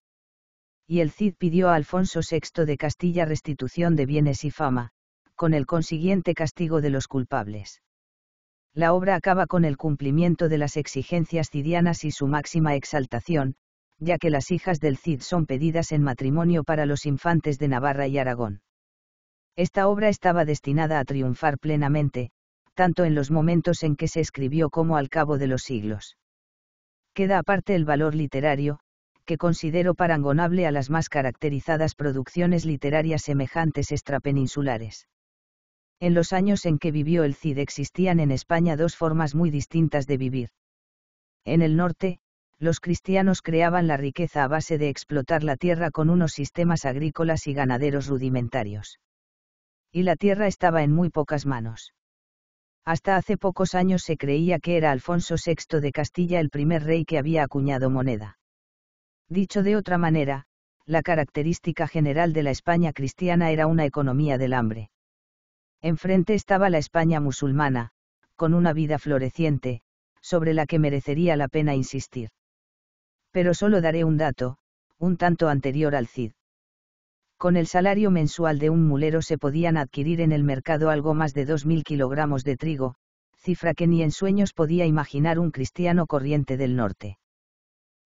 y el Cid pidió a Alfonso VI de Castilla restitución de bienes y fama, con el consiguiente castigo de los culpables. La obra acaba con el cumplimiento de las exigencias cidianas y su máxima exaltación, ya que las hijas del Cid son pedidas en matrimonio para los infantes de Navarra y Aragón. Esta obra estaba destinada a triunfar plenamente, tanto en los momentos en que se escribió como al cabo de los siglos. Queda aparte el valor literario, que considero parangonable a las más caracterizadas producciones literarias semejantes extrapeninsulares. En los años en que vivió el Cid existían en España dos formas muy distintas de vivir. En el norte, los cristianos creaban la riqueza a base de explotar la tierra con unos sistemas agrícolas y ganaderos rudimentarios. Y la tierra estaba en muy pocas manos. Hasta hace pocos años se creía que era Alfonso VI de Castilla el primer rey que había acuñado moneda. Dicho de otra manera, la característica general de la España cristiana era una economía del hambre. Enfrente estaba la España musulmana, con una vida floreciente, sobre la que merecería la pena insistir. Pero solo daré un dato, un tanto anterior al CID. Con el salario mensual de un mulero se podían adquirir en el mercado algo más de 2.000 kilogramos de trigo, cifra que ni en sueños podía imaginar un cristiano corriente del norte.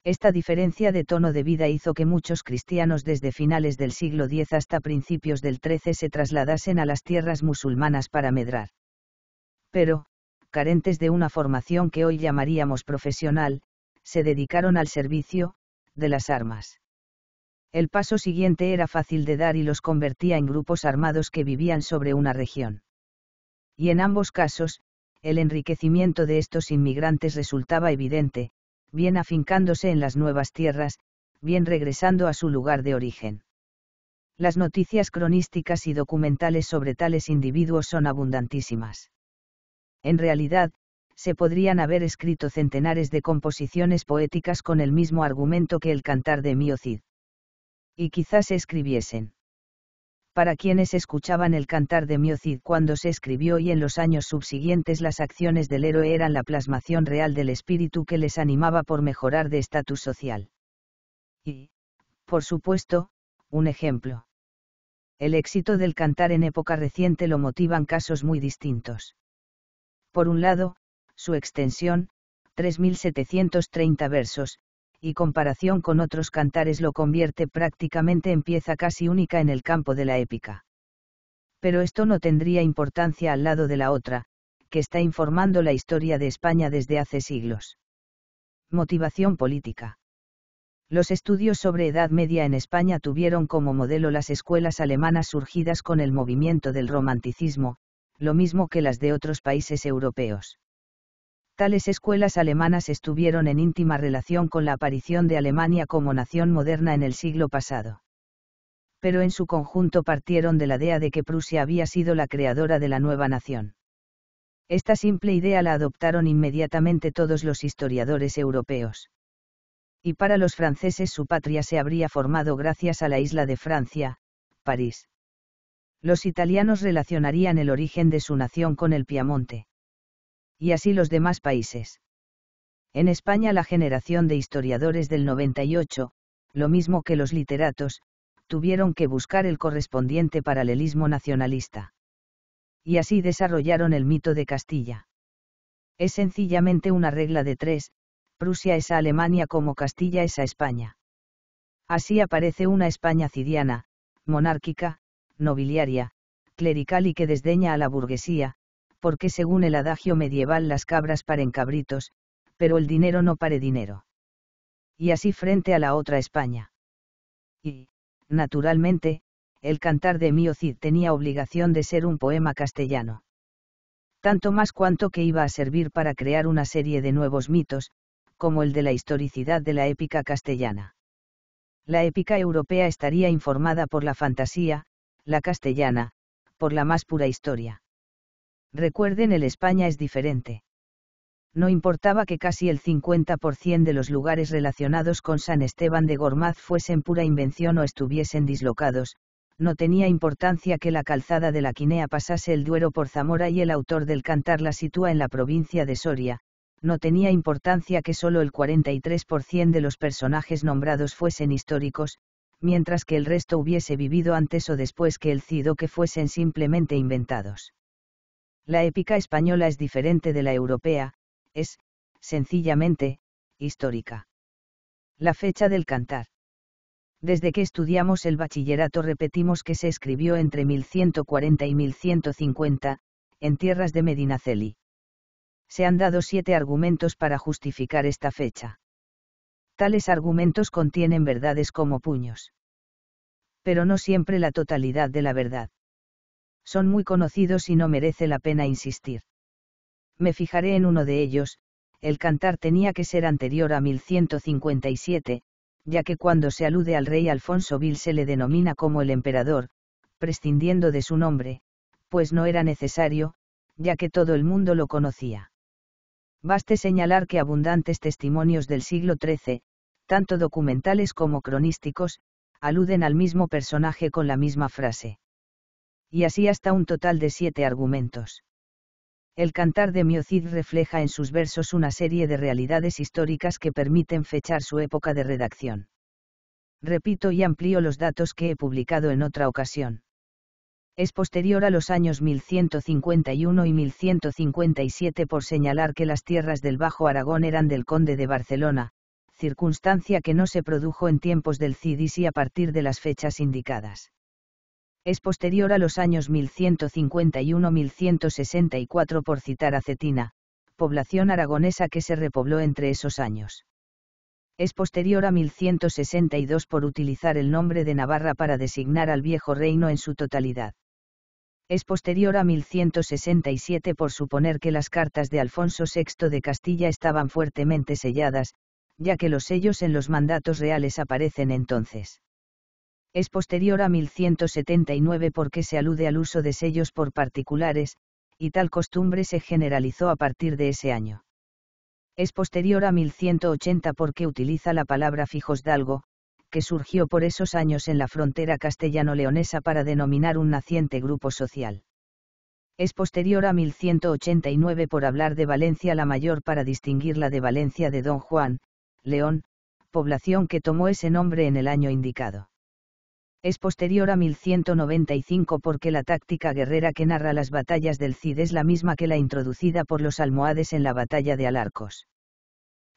Esta diferencia de tono de vida hizo que muchos cristianos desde finales del siglo X hasta principios del XIII se trasladasen a las tierras musulmanas para medrar. Pero, carentes de una formación que hoy llamaríamos profesional, se dedicaron al servicio, de las armas. El paso siguiente era fácil de dar y los convertía en grupos armados que vivían sobre una región. Y en ambos casos, el enriquecimiento de estos inmigrantes resultaba evidente, bien afincándose en las nuevas tierras, bien regresando a su lugar de origen. Las noticias cronísticas y documentales sobre tales individuos son abundantísimas. En realidad, se podrían haber escrito centenares de composiciones poéticas con el mismo argumento que el cantar de Miocid. Y quizás se escribiesen para quienes escuchaban el cantar de Miocid cuando se escribió y en los años subsiguientes las acciones del héroe eran la plasmación real del espíritu que les animaba por mejorar de estatus social. Y, por supuesto, un ejemplo. El éxito del cantar en época reciente lo motivan casos muy distintos. Por un lado, su extensión, 3.730 versos, y comparación con otros cantares lo convierte prácticamente en pieza casi única en el campo de la épica. Pero esto no tendría importancia al lado de la otra, que está informando la historia de España desde hace siglos. Motivación política. Los estudios sobre Edad Media en España tuvieron como modelo las escuelas alemanas surgidas con el movimiento del romanticismo, lo mismo que las de otros países europeos. Tales escuelas alemanas estuvieron en íntima relación con la aparición de Alemania como nación moderna en el siglo pasado. Pero en su conjunto partieron de la idea de que Prusia había sido la creadora de la nueva nación. Esta simple idea la adoptaron inmediatamente todos los historiadores europeos. Y para los franceses su patria se habría formado gracias a la isla de Francia, París. Los italianos relacionarían el origen de su nación con el Piamonte y así los demás países. En España la generación de historiadores del 98, lo mismo que los literatos, tuvieron que buscar el correspondiente paralelismo nacionalista. Y así desarrollaron el mito de Castilla. Es sencillamente una regla de tres, Prusia es a Alemania como Castilla es a España. Así aparece una España cidiana, monárquica, nobiliaria, clerical y que desdeña a la burguesía, porque según el adagio medieval las cabras paren cabritos, pero el dinero no pare dinero. Y así frente a la otra España. Y, naturalmente, el cantar de Mio Cid tenía obligación de ser un poema castellano. Tanto más cuanto que iba a servir para crear una serie de nuevos mitos, como el de la historicidad de la épica castellana. La épica europea estaría informada por la fantasía, la castellana, por la más pura historia. Recuerden el España es diferente. No importaba que casi el 50% de los lugares relacionados con San Esteban de Gormaz fuesen pura invención o estuviesen dislocados, no tenía importancia que la calzada de la Quinea pasase el Duero por Zamora y el autor del cantar la sitúa en la provincia de Soria, no tenía importancia que solo el 43% de los personajes nombrados fuesen históricos, mientras que el resto hubiese vivido antes o después que el Cid que fuesen simplemente inventados. La épica española es diferente de la europea, es, sencillamente, histórica. La fecha del cantar. Desde que estudiamos el bachillerato repetimos que se escribió entre 1140 y 1150, en tierras de Medinaceli. Se han dado siete argumentos para justificar esta fecha. Tales argumentos contienen verdades como puños. Pero no siempre la totalidad de la verdad son muy conocidos y no merece la pena insistir. Me fijaré en uno de ellos, el cantar tenía que ser anterior a 1157, ya que cuando se alude al rey Alfonso Vil se le denomina como el emperador, prescindiendo de su nombre, pues no era necesario, ya que todo el mundo lo conocía. Baste señalar que abundantes testimonios del siglo XIII, tanto documentales como cronísticos, aluden al mismo personaje con la misma frase y así hasta un total de siete argumentos. El cantar de Miocid refleja en sus versos una serie de realidades históricas que permiten fechar su época de redacción. Repito y amplío los datos que he publicado en otra ocasión. Es posterior a los años 1151 y 1157 por señalar que las tierras del Bajo Aragón eran del conde de Barcelona, circunstancia que no se produjo en tiempos del Cid y sí a partir de las fechas indicadas es posterior a los años 1151-1164 por citar a Cetina, población aragonesa que se repobló entre esos años. Es posterior a 1162 por utilizar el nombre de Navarra para designar al viejo reino en su totalidad. Es posterior a 1167 por suponer que las cartas de Alfonso VI de Castilla estaban fuertemente selladas, ya que los sellos en los mandatos reales aparecen entonces es posterior a 1179 porque se alude al uso de sellos por particulares, y tal costumbre se generalizó a partir de ese año. Es posterior a 1180 porque utiliza la palabra fijosdalgo, que surgió por esos años en la frontera castellano-leonesa para denominar un naciente grupo social. Es posterior a 1189 por hablar de Valencia la Mayor para distinguirla de Valencia de Don Juan, León, población que tomó ese nombre en el año indicado. Es posterior a 1195 porque la táctica guerrera que narra las batallas del Cid es la misma que la introducida por los almohades en la batalla de Alarcos.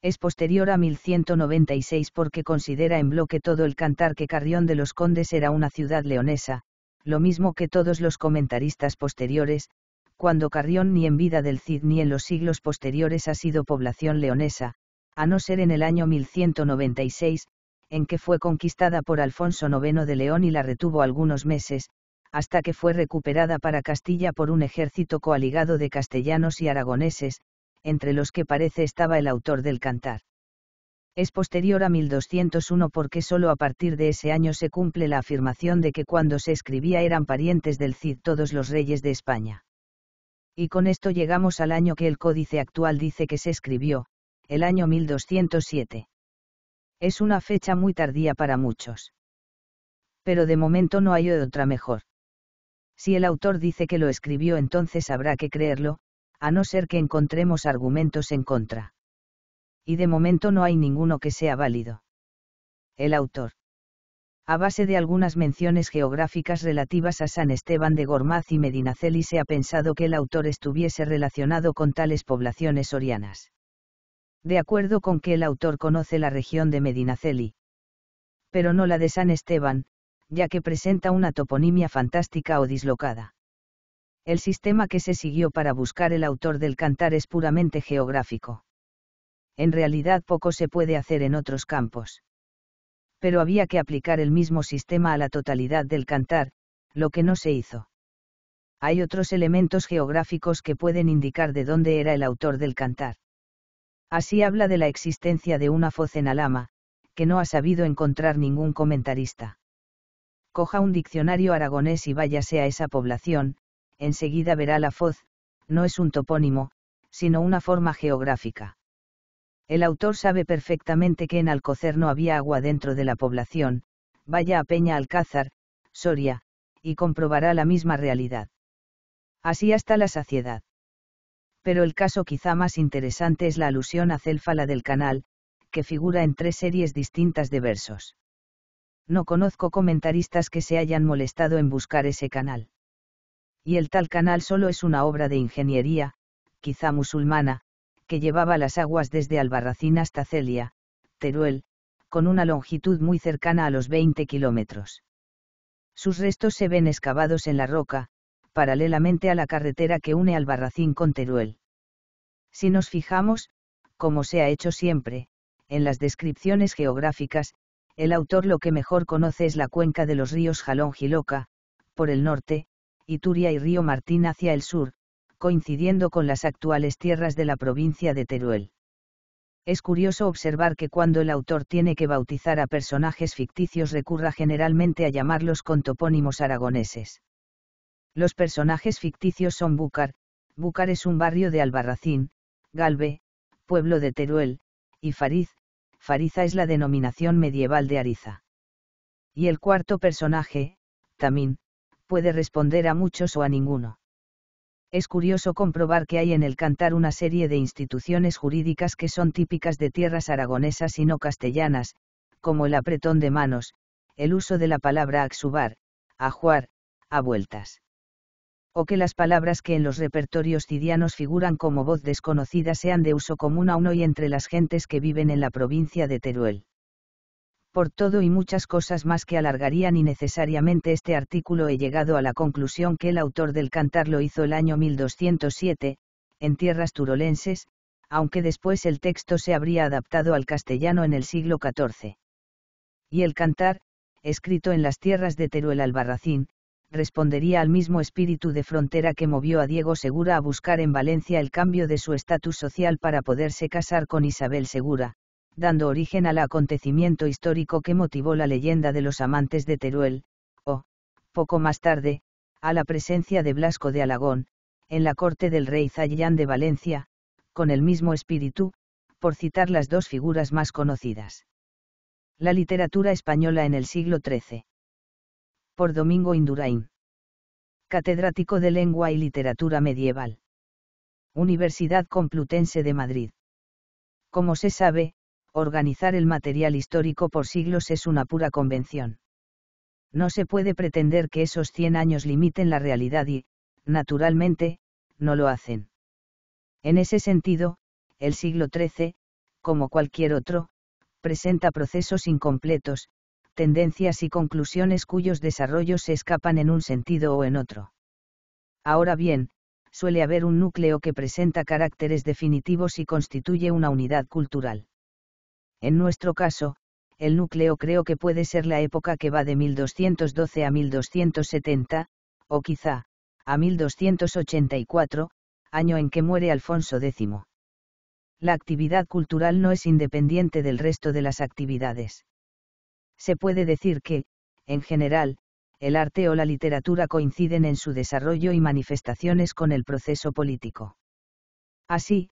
Es posterior a 1196 porque considera en bloque todo el cantar que Carrión de los Condes era una ciudad leonesa, lo mismo que todos los comentaristas posteriores, cuando Carrión ni en vida del Cid ni en los siglos posteriores ha sido población leonesa, a no ser en el año 1196, en que fue conquistada por Alfonso IX de León y la retuvo algunos meses, hasta que fue recuperada para Castilla por un ejército coaligado de castellanos y aragoneses, entre los que parece estaba el autor del cantar. Es posterior a 1201 porque solo a partir de ese año se cumple la afirmación de que cuando se escribía eran parientes del Cid todos los reyes de España. Y con esto llegamos al año que el códice actual dice que se escribió, el año 1207. Es una fecha muy tardía para muchos. Pero de momento no hay otra mejor. Si el autor dice que lo escribió entonces habrá que creerlo, a no ser que encontremos argumentos en contra. Y de momento no hay ninguno que sea válido. El autor. A base de algunas menciones geográficas relativas a San Esteban de Gormaz y Medinaceli se ha pensado que el autor estuviese relacionado con tales poblaciones orianas de acuerdo con que el autor conoce la región de Medinaceli. Pero no la de San Esteban, ya que presenta una toponimia fantástica o dislocada. El sistema que se siguió para buscar el autor del cantar es puramente geográfico. En realidad poco se puede hacer en otros campos. Pero había que aplicar el mismo sistema a la totalidad del cantar, lo que no se hizo. Hay otros elementos geográficos que pueden indicar de dónde era el autor del cantar. Así habla de la existencia de una foz en Alama, que no ha sabido encontrar ningún comentarista. Coja un diccionario aragonés y váyase a esa población, enseguida verá la foz, no es un topónimo, sino una forma geográfica. El autor sabe perfectamente que en Alcocer no había agua dentro de la población, vaya a Peña Alcázar, Soria, y comprobará la misma realidad. Así hasta la saciedad pero el caso quizá más interesante es la alusión a Célfala del canal, que figura en tres series distintas de versos. No conozco comentaristas que se hayan molestado en buscar ese canal. Y el tal canal solo es una obra de ingeniería, quizá musulmana, que llevaba las aguas desde Albarracín hasta Celia, Teruel, con una longitud muy cercana a los 20 kilómetros. Sus restos se ven excavados en la roca, paralelamente a la carretera que une Albarracín con Teruel. Si nos fijamos, como se ha hecho siempre, en las descripciones geográficas, el autor lo que mejor conoce es la cuenca de los ríos Jalón-Giloca, por el norte, Turia y Río Martín hacia el sur, coincidiendo con las actuales tierras de la provincia de Teruel. Es curioso observar que cuando el autor tiene que bautizar a personajes ficticios recurra generalmente a llamarlos con topónimos aragoneses. Los personajes ficticios son Búcar, Búcar es un barrio de Albarracín, Galve, pueblo de Teruel, y Fariz, Fariza es la denominación medieval de Ariza. Y el cuarto personaje, Tamín, puede responder a muchos o a ninguno. Es curioso comprobar que hay en el cantar una serie de instituciones jurídicas que son típicas de tierras aragonesas y no castellanas, como el apretón de manos, el uso de la palabra axubar, ajuar, a vueltas o que las palabras que en los repertorios cidianos figuran como voz desconocida sean de uso común aún hoy entre las gentes que viven en la provincia de Teruel. Por todo y muchas cosas más que alargarían innecesariamente este artículo he llegado a la conclusión que el autor del cantar lo hizo el año 1207, en tierras turolenses, aunque después el texto se habría adaptado al castellano en el siglo XIV. Y el cantar, escrito en las tierras de Teruel Albarracín, respondería al mismo espíritu de frontera que movió a Diego Segura a buscar en Valencia el cambio de su estatus social para poderse casar con Isabel Segura, dando origen al acontecimiento histórico que motivó la leyenda de los amantes de Teruel, o, poco más tarde, a la presencia de Blasco de Alagón, en la corte del rey Zayán de Valencia, con el mismo espíritu, por citar las dos figuras más conocidas. La literatura española en el siglo XIII por Domingo Indurain. Catedrático de Lengua y Literatura Medieval. Universidad Complutense de Madrid. Como se sabe, organizar el material histórico por siglos es una pura convención. No se puede pretender que esos 100 años limiten la realidad y, naturalmente, no lo hacen. En ese sentido, el siglo XIII, como cualquier otro, presenta procesos incompletos, tendencias y conclusiones cuyos desarrollos se escapan en un sentido o en otro. Ahora bien, suele haber un núcleo que presenta caracteres definitivos y constituye una unidad cultural. En nuestro caso, el núcleo creo que puede ser la época que va de 1212 a 1270, o quizá, a 1284, año en que muere Alfonso X. La actividad cultural no es independiente del resto de las actividades se puede decir que, en general, el arte o la literatura coinciden en su desarrollo y manifestaciones con el proceso político. Así,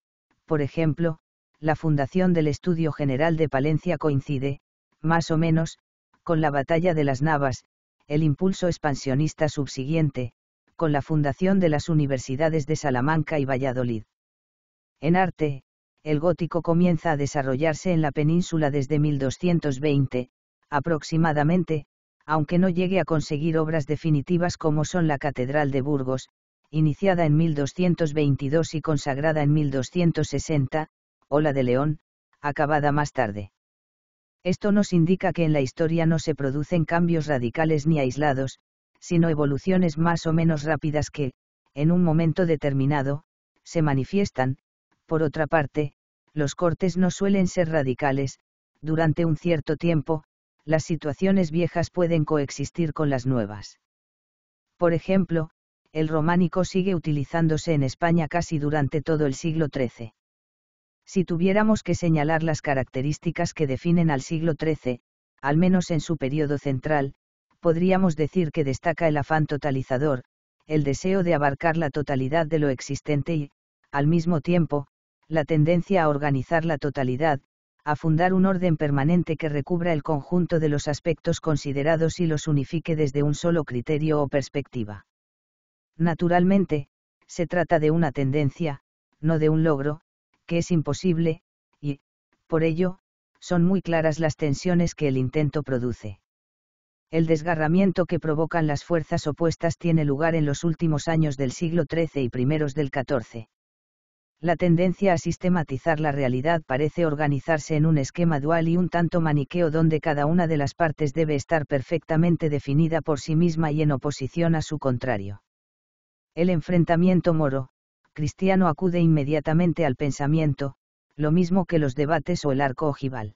por ejemplo, la fundación del Estudio General de Palencia coincide, más o menos, con la Batalla de las Navas, el impulso expansionista subsiguiente, con la fundación de las universidades de Salamanca y Valladolid. En arte, el gótico comienza a desarrollarse en la península desde 1220, aproximadamente, aunque no llegue a conseguir obras definitivas como son la Catedral de Burgos, iniciada en 1222 y consagrada en 1260, o la de León, acabada más tarde. Esto nos indica que en la historia no se producen cambios radicales ni aislados, sino evoluciones más o menos rápidas que, en un momento determinado, se manifiestan, por otra parte, los cortes no suelen ser radicales, durante un cierto tiempo, las situaciones viejas pueden coexistir con las nuevas. Por ejemplo, el románico sigue utilizándose en España casi durante todo el siglo XIII. Si tuviéramos que señalar las características que definen al siglo XIII, al menos en su periodo central, podríamos decir que destaca el afán totalizador, el deseo de abarcar la totalidad de lo existente y, al mismo tiempo, la tendencia a organizar la totalidad, a fundar un orden permanente que recubra el conjunto de los aspectos considerados y los unifique desde un solo criterio o perspectiva. Naturalmente, se trata de una tendencia, no de un logro, que es imposible, y, por ello, son muy claras las tensiones que el intento produce. El desgarramiento que provocan las fuerzas opuestas tiene lugar en los últimos años del siglo XIII y primeros del XIV. La tendencia a sistematizar la realidad parece organizarse en un esquema dual y un tanto maniqueo donde cada una de las partes debe estar perfectamente definida por sí misma y en oposición a su contrario. El enfrentamiento moro, cristiano acude inmediatamente al pensamiento, lo mismo que los debates o el arco ojival.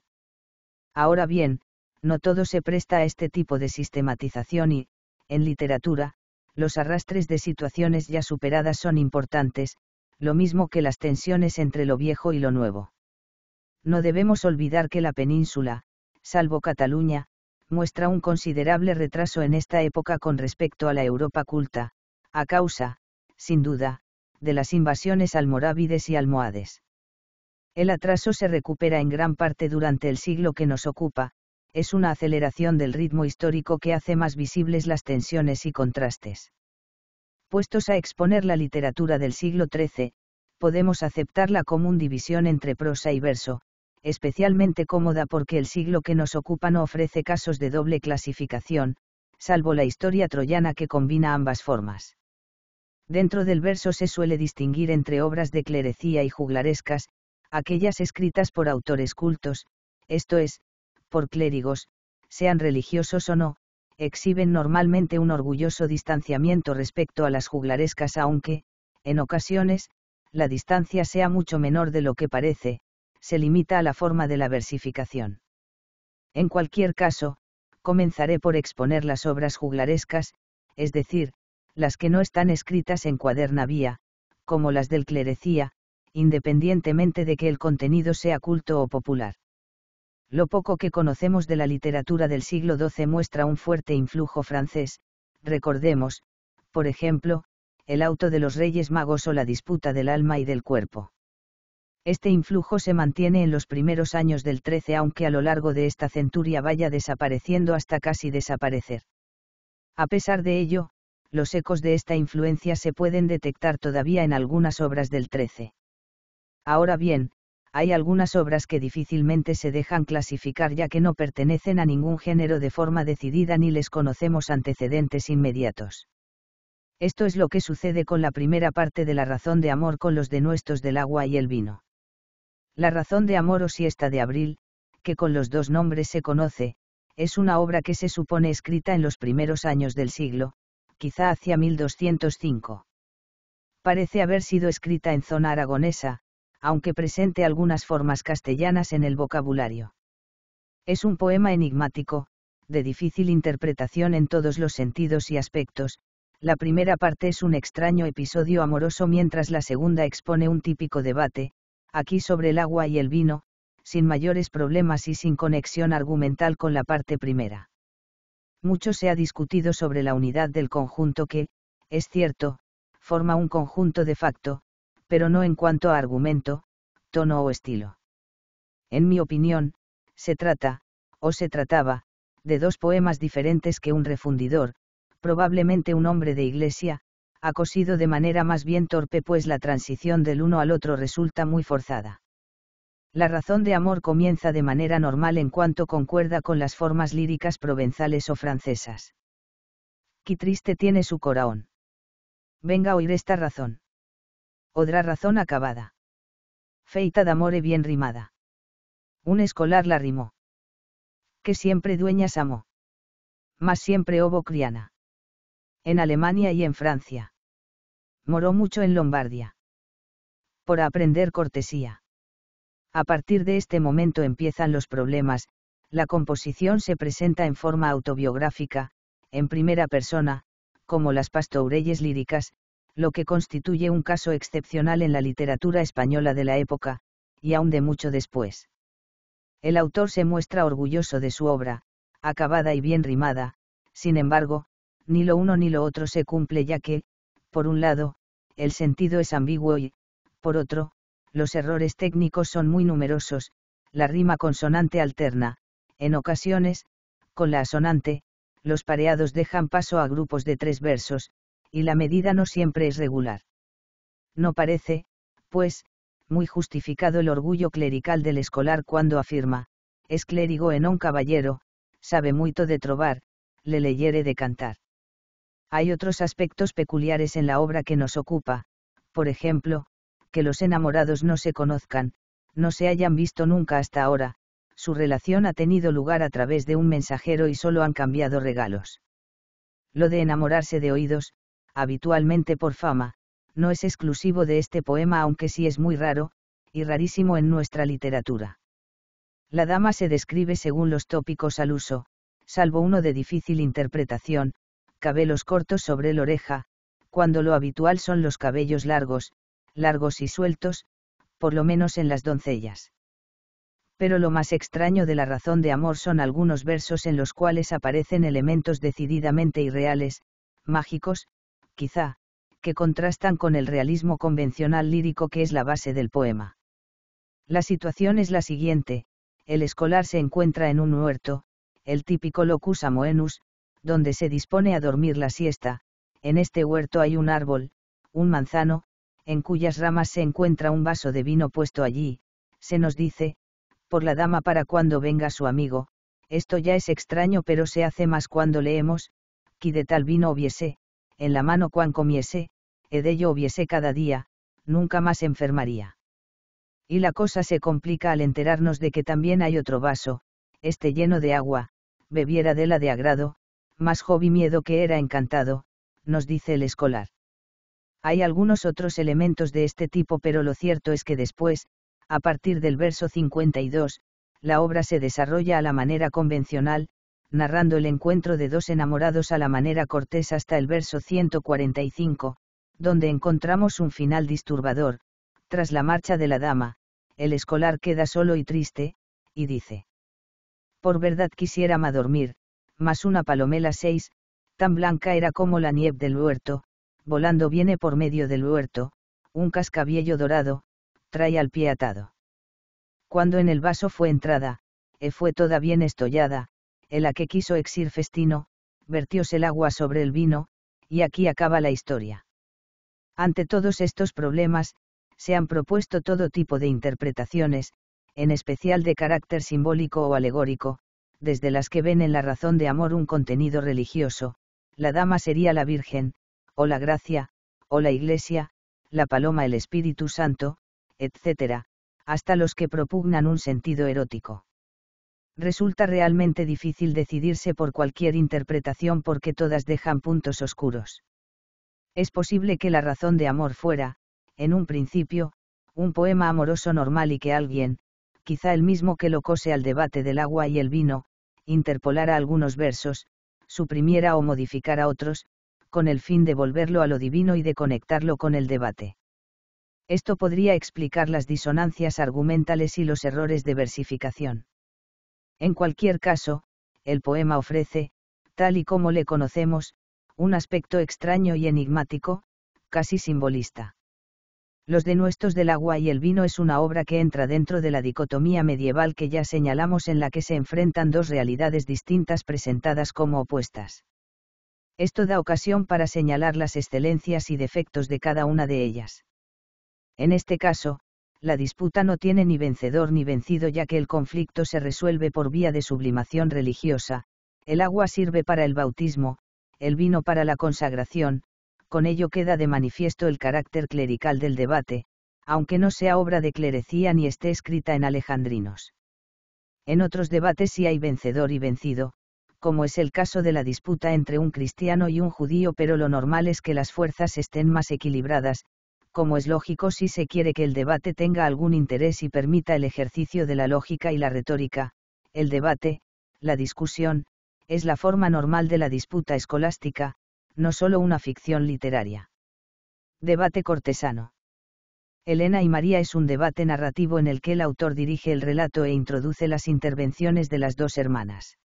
Ahora bien, no todo se presta a este tipo de sistematización y, en literatura, los arrastres de situaciones ya superadas son importantes, lo mismo que las tensiones entre lo viejo y lo nuevo. No debemos olvidar que la península, salvo Cataluña, muestra un considerable retraso en esta época con respecto a la Europa culta, a causa, sin duda, de las invasiones almorávides y almohades. El atraso se recupera en gran parte durante el siglo que nos ocupa, es una aceleración del ritmo histórico que hace más visibles las tensiones y contrastes. Puestos a exponer la literatura del siglo XIII, podemos aceptar la común división entre prosa y verso, especialmente cómoda porque el siglo que nos ocupa no ofrece casos de doble clasificación, salvo la historia troyana que combina ambas formas. Dentro del verso se suele distinguir entre obras de clerecía y juglarescas, aquellas escritas por autores cultos, esto es, por clérigos, sean religiosos o no, exhiben normalmente un orgulloso distanciamiento respecto a las juglarescas aunque, en ocasiones, la distancia sea mucho menor de lo que parece, se limita a la forma de la versificación. En cualquier caso, comenzaré por exponer las obras juglarescas, es decir, las que no están escritas en cuadernavía, como las del clerecía, independientemente de que el contenido sea culto o popular. Lo poco que conocemos de la literatura del siglo XII muestra un fuerte influjo francés, recordemos, por ejemplo, el auto de los Reyes Magos o la disputa del alma y del cuerpo. Este influjo se mantiene en los primeros años del XIII aunque a lo largo de esta centuria vaya desapareciendo hasta casi desaparecer. A pesar de ello, los ecos de esta influencia se pueden detectar todavía en algunas obras del XIII. Ahora bien, hay algunas obras que difícilmente se dejan clasificar ya que no pertenecen a ningún género de forma decidida ni les conocemos antecedentes inmediatos. Esto es lo que sucede con la primera parte de la razón de amor con los denuestos del agua y el vino. La razón de amor o siesta de abril, que con los dos nombres se conoce, es una obra que se supone escrita en los primeros años del siglo, quizá hacia 1205. Parece haber sido escrita en zona aragonesa, aunque presente algunas formas castellanas en el vocabulario. Es un poema enigmático, de difícil interpretación en todos los sentidos y aspectos, la primera parte es un extraño episodio amoroso mientras la segunda expone un típico debate, aquí sobre el agua y el vino, sin mayores problemas y sin conexión argumental con la parte primera. Mucho se ha discutido sobre la unidad del conjunto que, es cierto, forma un conjunto de facto, pero no en cuanto a argumento, tono o estilo. En mi opinión, se trata, o se trataba, de dos poemas diferentes que un refundidor, probablemente un hombre de iglesia, ha cosido de manera más bien torpe pues la transición del uno al otro resulta muy forzada. La razón de amor comienza de manera normal en cuanto concuerda con las formas líricas provenzales o francesas. Qué triste tiene su coraón. Venga a oír esta razón. Odra razón acabada. Feita d'amore bien rimada. Un escolar la rimó. Que siempre dueñas amó. Mas siempre obo criana. En Alemania y en Francia. Moró mucho en Lombardia. Por aprender cortesía. A partir de este momento empiezan los problemas, la composición se presenta en forma autobiográfica, en primera persona, como las pastourelles líricas, lo que constituye un caso excepcional en la literatura española de la época, y aún de mucho después. El autor se muestra orgulloso de su obra, acabada y bien rimada, sin embargo, ni lo uno ni lo otro se cumple ya que, por un lado, el sentido es ambiguo y, por otro, los errores técnicos son muy numerosos, la rima consonante alterna, en ocasiones, con la asonante, los pareados dejan paso a grupos de tres versos, y la medida no siempre es regular. No parece, pues, muy justificado el orgullo clerical del escolar cuando afirma, es clérigo en un caballero, sabe mucho de trobar, le leyere de cantar. Hay otros aspectos peculiares en la obra que nos ocupa, por ejemplo, que los enamorados no se conozcan, no se hayan visto nunca hasta ahora, su relación ha tenido lugar a través de un mensajero y solo han cambiado regalos. Lo de enamorarse de oídos, habitualmente por fama, no es exclusivo de este poema aunque sí es muy raro, y rarísimo en nuestra literatura. La dama se describe según los tópicos al uso, salvo uno de difícil interpretación, cabellos cortos sobre la oreja, cuando lo habitual son los cabellos largos, largos y sueltos, por lo menos en las doncellas. Pero lo más extraño de la razón de amor son algunos versos en los cuales aparecen elementos decididamente irreales, mágicos, quizá, que contrastan con el realismo convencional lírico que es la base del poema. La situación es la siguiente, el escolar se encuentra en un huerto, el típico locus amoenus, donde se dispone a dormir la siesta, en este huerto hay un árbol, un manzano, en cuyas ramas se encuentra un vaso de vino puesto allí, se nos dice, por la dama para cuando venga su amigo, esto ya es extraño pero se hace más cuando leemos, qui de tal vino hubiese, en la mano cuan comiese, ello hubiese cada día, nunca más enfermaría. Y la cosa se complica al enterarnos de que también hay otro vaso, este lleno de agua, bebiera de la de agrado, más jovi miedo que era encantado, nos dice el escolar. Hay algunos otros elementos de este tipo, pero lo cierto es que después, a partir del verso 52, la obra se desarrolla a la manera convencional, narrando el encuentro de dos enamorados a la manera cortés hasta el verso 145, donde encontramos un final disturbador, tras la marcha de la dama, el escolar queda solo y triste, y dice. Por verdad quisiera ma dormir, mas una palomela seis, tan blanca era como la nieve del huerto, volando viene por medio del huerto, un cascabiello dorado, trae al pie atado. Cuando en el vaso fue entrada, e fue toda bien estollada, el a que quiso exir Festino, vertióse el agua sobre el vino, y aquí acaba la historia. Ante todos estos problemas, se han propuesto todo tipo de interpretaciones, en especial de carácter simbólico o alegórico, desde las que ven en la razón de amor un contenido religioso, la dama sería la Virgen, o la gracia, o la iglesia, la paloma el Espíritu Santo, etc., hasta los que propugnan un sentido erótico. Resulta realmente difícil decidirse por cualquier interpretación porque todas dejan puntos oscuros. Es posible que la razón de amor fuera, en un principio, un poema amoroso normal y que alguien, quizá el mismo que lo cose al debate del agua y el vino, interpolara algunos versos, suprimiera o modificara otros, con el fin de volverlo a lo divino y de conectarlo con el debate. Esto podría explicar las disonancias argumentales y los errores de versificación. En cualquier caso, el poema ofrece, tal y como le conocemos, un aspecto extraño y enigmático, casi simbolista. Los denuestos del agua y el vino es una obra que entra dentro de la dicotomía medieval que ya señalamos en la que se enfrentan dos realidades distintas presentadas como opuestas. Esto da ocasión para señalar las excelencias y defectos de cada una de ellas. En este caso, la disputa no tiene ni vencedor ni vencido ya que el conflicto se resuelve por vía de sublimación religiosa, el agua sirve para el bautismo, el vino para la consagración, con ello queda de manifiesto el carácter clerical del debate, aunque no sea obra de clerecía ni esté escrita en alejandrinos. En otros debates sí hay vencedor y vencido, como es el caso de la disputa entre un cristiano y un judío, pero lo normal es que las fuerzas estén más equilibradas, como es lógico si se quiere que el debate tenga algún interés y permita el ejercicio de la lógica y la retórica, el debate, la discusión, es la forma normal de la disputa escolástica, no solo una ficción literaria. Debate cortesano. Elena y María es un debate narrativo en el que el autor dirige el relato e introduce las intervenciones de las dos hermanas.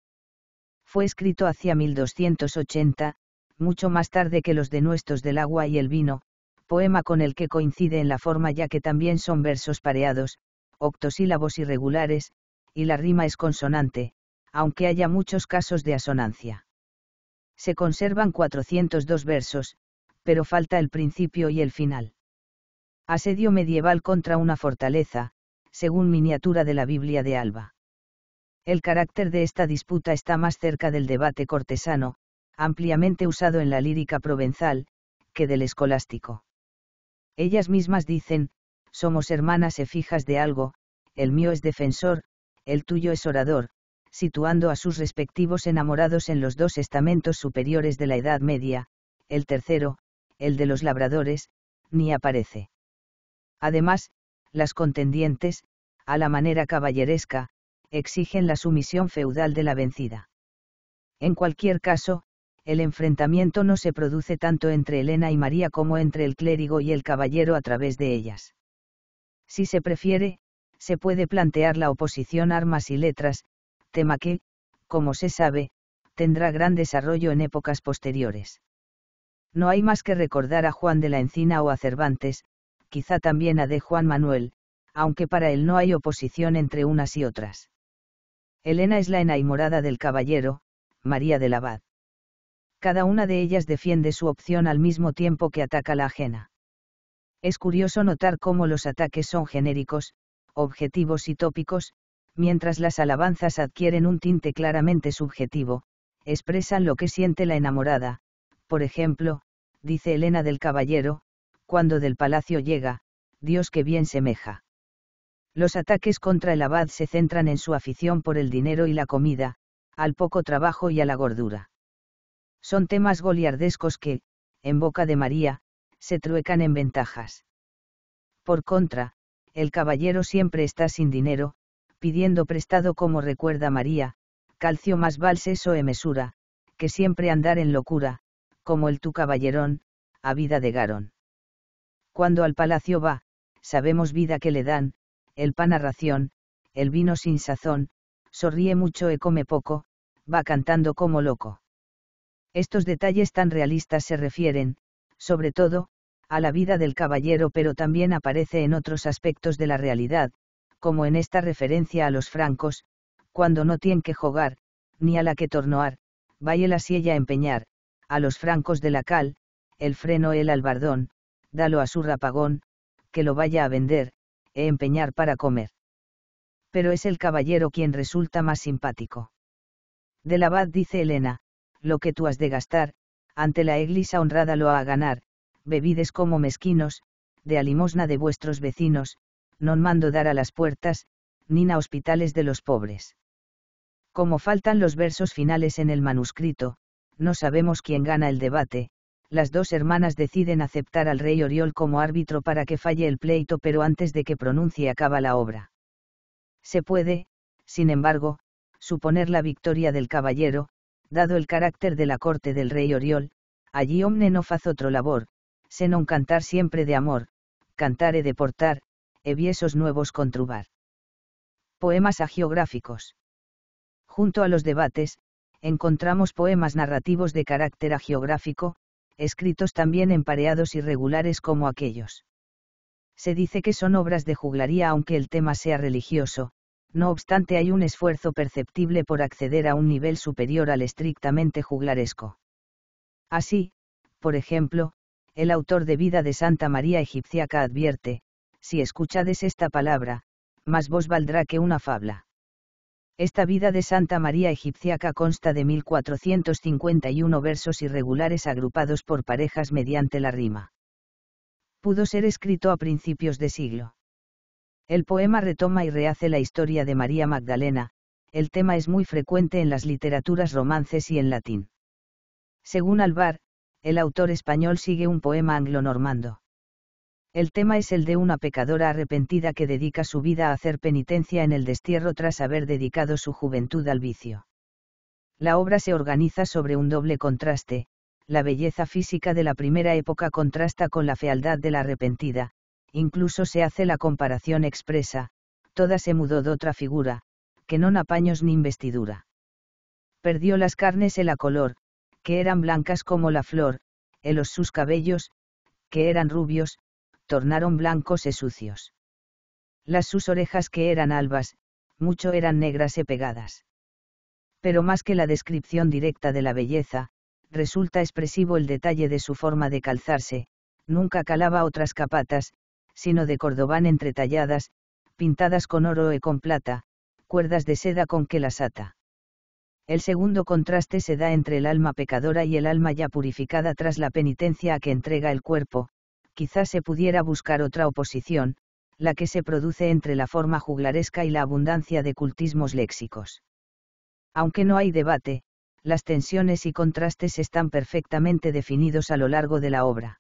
Fue escrito hacia 1280, mucho más tarde que los denuestos del agua y el vino, poema con el que coincide en la forma ya que también son versos pareados, octosílabos irregulares, y la rima es consonante, aunque haya muchos casos de asonancia. Se conservan 402 versos, pero falta el principio y el final. Asedio medieval contra una fortaleza, según miniatura de la Biblia de Alba. El carácter de esta disputa está más cerca del debate cortesano, ampliamente usado en la lírica provenzal, que del escolástico. Ellas mismas dicen, somos hermanas fijas de algo, el mío es defensor, el tuyo es orador, situando a sus respectivos enamorados en los dos estamentos superiores de la Edad Media, el tercero, el de los labradores, ni aparece. Además, las contendientes, a la manera caballeresca, exigen la sumisión feudal de la vencida. En cualquier caso, el enfrentamiento no se produce tanto entre Elena y María como entre el clérigo y el caballero a través de ellas. Si se prefiere, se puede plantear la oposición armas y letras, tema que, como se sabe, tendrá gran desarrollo en épocas posteriores. No hay más que recordar a Juan de la Encina o a Cervantes, quizá también a de Juan Manuel, aunque para él no hay oposición entre unas y otras. Elena es la enamorada del caballero, María del Abad cada una de ellas defiende su opción al mismo tiempo que ataca la ajena. Es curioso notar cómo los ataques son genéricos, objetivos y tópicos, mientras las alabanzas adquieren un tinte claramente subjetivo, expresan lo que siente la enamorada, por ejemplo, dice Elena del Caballero, cuando del palacio llega, Dios que bien semeja. Los ataques contra el abad se centran en su afición por el dinero y la comida, al poco trabajo y a la gordura. Son temas goliardescos que, en boca de María, se truecan en ventajas. Por contra, el caballero siempre está sin dinero, pidiendo prestado como recuerda María, calcio más valses o e mesura, que siempre andar en locura, como el tu caballerón, a vida de Garón. Cuando al palacio va, sabemos vida que le dan, el pan a ración, el vino sin sazón, sonríe mucho e come poco, va cantando como loco. Estos detalles tan realistas se refieren, sobre todo, a la vida del caballero pero también aparece en otros aspectos de la realidad, como en esta referencia a los francos, cuando no tienen que jugar, ni a la que tornoar, vaya la a empeñar, a los francos de la cal, el freno el albardón, dalo a su rapagón, que lo vaya a vender, e empeñar para comer. Pero es el caballero quien resulta más simpático. Del abad dice Elena, lo que tú has de gastar, ante la iglesia honrada lo ha a ganar, bebides como mezquinos, de limosna de vuestros vecinos, non mando dar a las puertas, ni a hospitales de los pobres. Como faltan los versos finales en el manuscrito, no sabemos quién gana el debate, las dos hermanas deciden aceptar al rey Oriol como árbitro para que falle el pleito pero antes de que pronuncie acaba la obra. Se puede, sin embargo, suponer la victoria del caballero, Dado el carácter de la corte del rey Oriol, allí omne no faz otro labor, senon cantar siempre de amor, cantare de portar, e viesos e nuevos contrubar. Poemas agiográficos. Junto a los debates, encontramos poemas narrativos de carácter agiográfico, escritos también en pareados irregulares como aquellos. Se dice que son obras de juglaría aunque el tema sea religioso, no obstante hay un esfuerzo perceptible por acceder a un nivel superior al estrictamente juglaresco. Así, por ejemplo, el autor de Vida de Santa María Egipciaca advierte, si escuchades esta palabra, más vos valdrá que una fabla. Esta vida de Santa María Egipciaca consta de 1451 versos irregulares agrupados por parejas mediante la rima. Pudo ser escrito a principios de siglo. El poema retoma y rehace la historia de María Magdalena, el tema es muy frecuente en las literaturas romances y en latín. Según Alvar, el autor español sigue un poema anglo-normando. El tema es el de una pecadora arrepentida que dedica su vida a hacer penitencia en el destierro tras haber dedicado su juventud al vicio. La obra se organiza sobre un doble contraste, la belleza física de la primera época contrasta con la fealdad de la arrepentida, incluso se hace la comparación expresa, toda se mudó de otra figura, que no apaños ni investidura. Perdió las carnes el color, que eran blancas como la flor, el los sus cabellos, que eran rubios, tornaron blancos e sucios. Las sus orejas que eran albas, mucho eran negras e pegadas. Pero más que la descripción directa de la belleza, resulta expresivo el detalle de su forma de calzarse, nunca calaba otras capatas, sino de cordobán entretalladas, pintadas con oro y con plata, cuerdas de seda con que las ata. El segundo contraste se da entre el alma pecadora y el alma ya purificada tras la penitencia a que entrega el cuerpo, quizás se pudiera buscar otra oposición, la que se produce entre la forma juglaresca y la abundancia de cultismos léxicos. Aunque no hay debate, las tensiones y contrastes están perfectamente definidos a lo largo de la obra.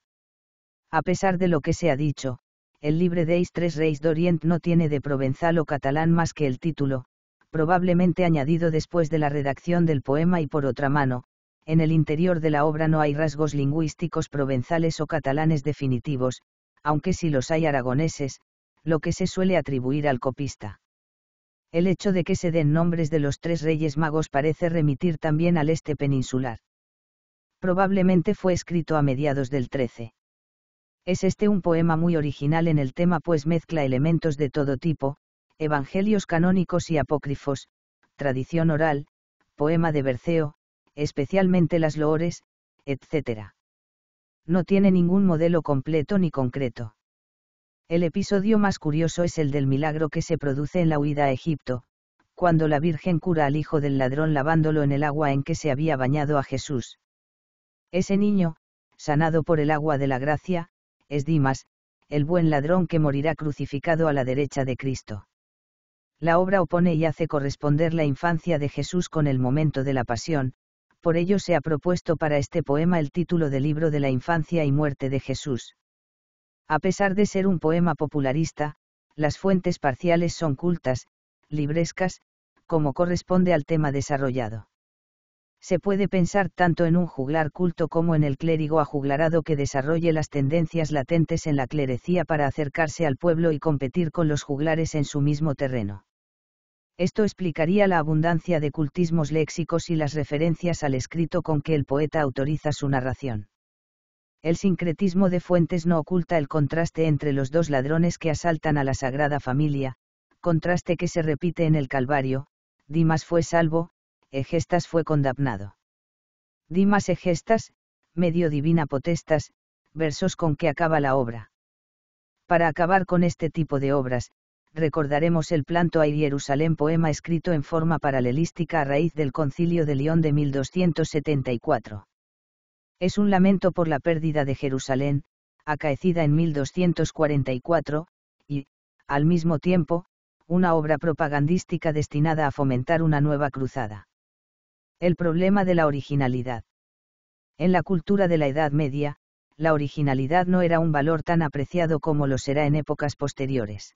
A pesar de lo que se ha dicho, el Libre Deis Tres Reis d'Orient no tiene de provenzal o catalán más que el título, probablemente añadido después de la redacción del poema y por otra mano, en el interior de la obra no hay rasgos lingüísticos provenzales o catalanes definitivos, aunque sí los hay aragoneses, lo que se suele atribuir al copista. El hecho de que se den nombres de los tres reyes magos parece remitir también al este peninsular. Probablemente fue escrito a mediados del 13. Es este un poema muy original en el tema pues mezcla elementos de todo tipo, evangelios canónicos y apócrifos, tradición oral, poema de Berceo, especialmente las loores, etc. No tiene ningún modelo completo ni concreto. El episodio más curioso es el del milagro que se produce en la huida a Egipto, cuando la Virgen cura al hijo del ladrón lavándolo en el agua en que se había bañado a Jesús. Ese niño, sanado por el agua de la gracia, es Dimas, el buen ladrón que morirá crucificado a la derecha de Cristo. La obra opone y hace corresponder la infancia de Jesús con el momento de la pasión, por ello se ha propuesto para este poema el título de libro de la infancia y muerte de Jesús. A pesar de ser un poema popularista, las fuentes parciales son cultas, librescas, como corresponde al tema desarrollado se puede pensar tanto en un juglar culto como en el clérigo ajuglarado que desarrolle las tendencias latentes en la clerecía para acercarse al pueblo y competir con los juglares en su mismo terreno. Esto explicaría la abundancia de cultismos léxicos y las referencias al escrito con que el poeta autoriza su narración. El sincretismo de fuentes no oculta el contraste entre los dos ladrones que asaltan a la Sagrada Familia, contraste que se repite en el Calvario, Dimas fue salvo, Egestas fue condamnado. Dimas Egestas, medio divina potestas, versos con que acaba la obra. Para acabar con este tipo de obras, recordaremos el Planto a Jerusalén poema escrito en forma paralelística a raíz del concilio de León de 1274. Es un lamento por la pérdida de Jerusalén, acaecida en 1244, y, al mismo tiempo, una obra propagandística destinada a fomentar una nueva cruzada. El problema de la originalidad. En la cultura de la Edad Media, la originalidad no era un valor tan apreciado como lo será en épocas posteriores.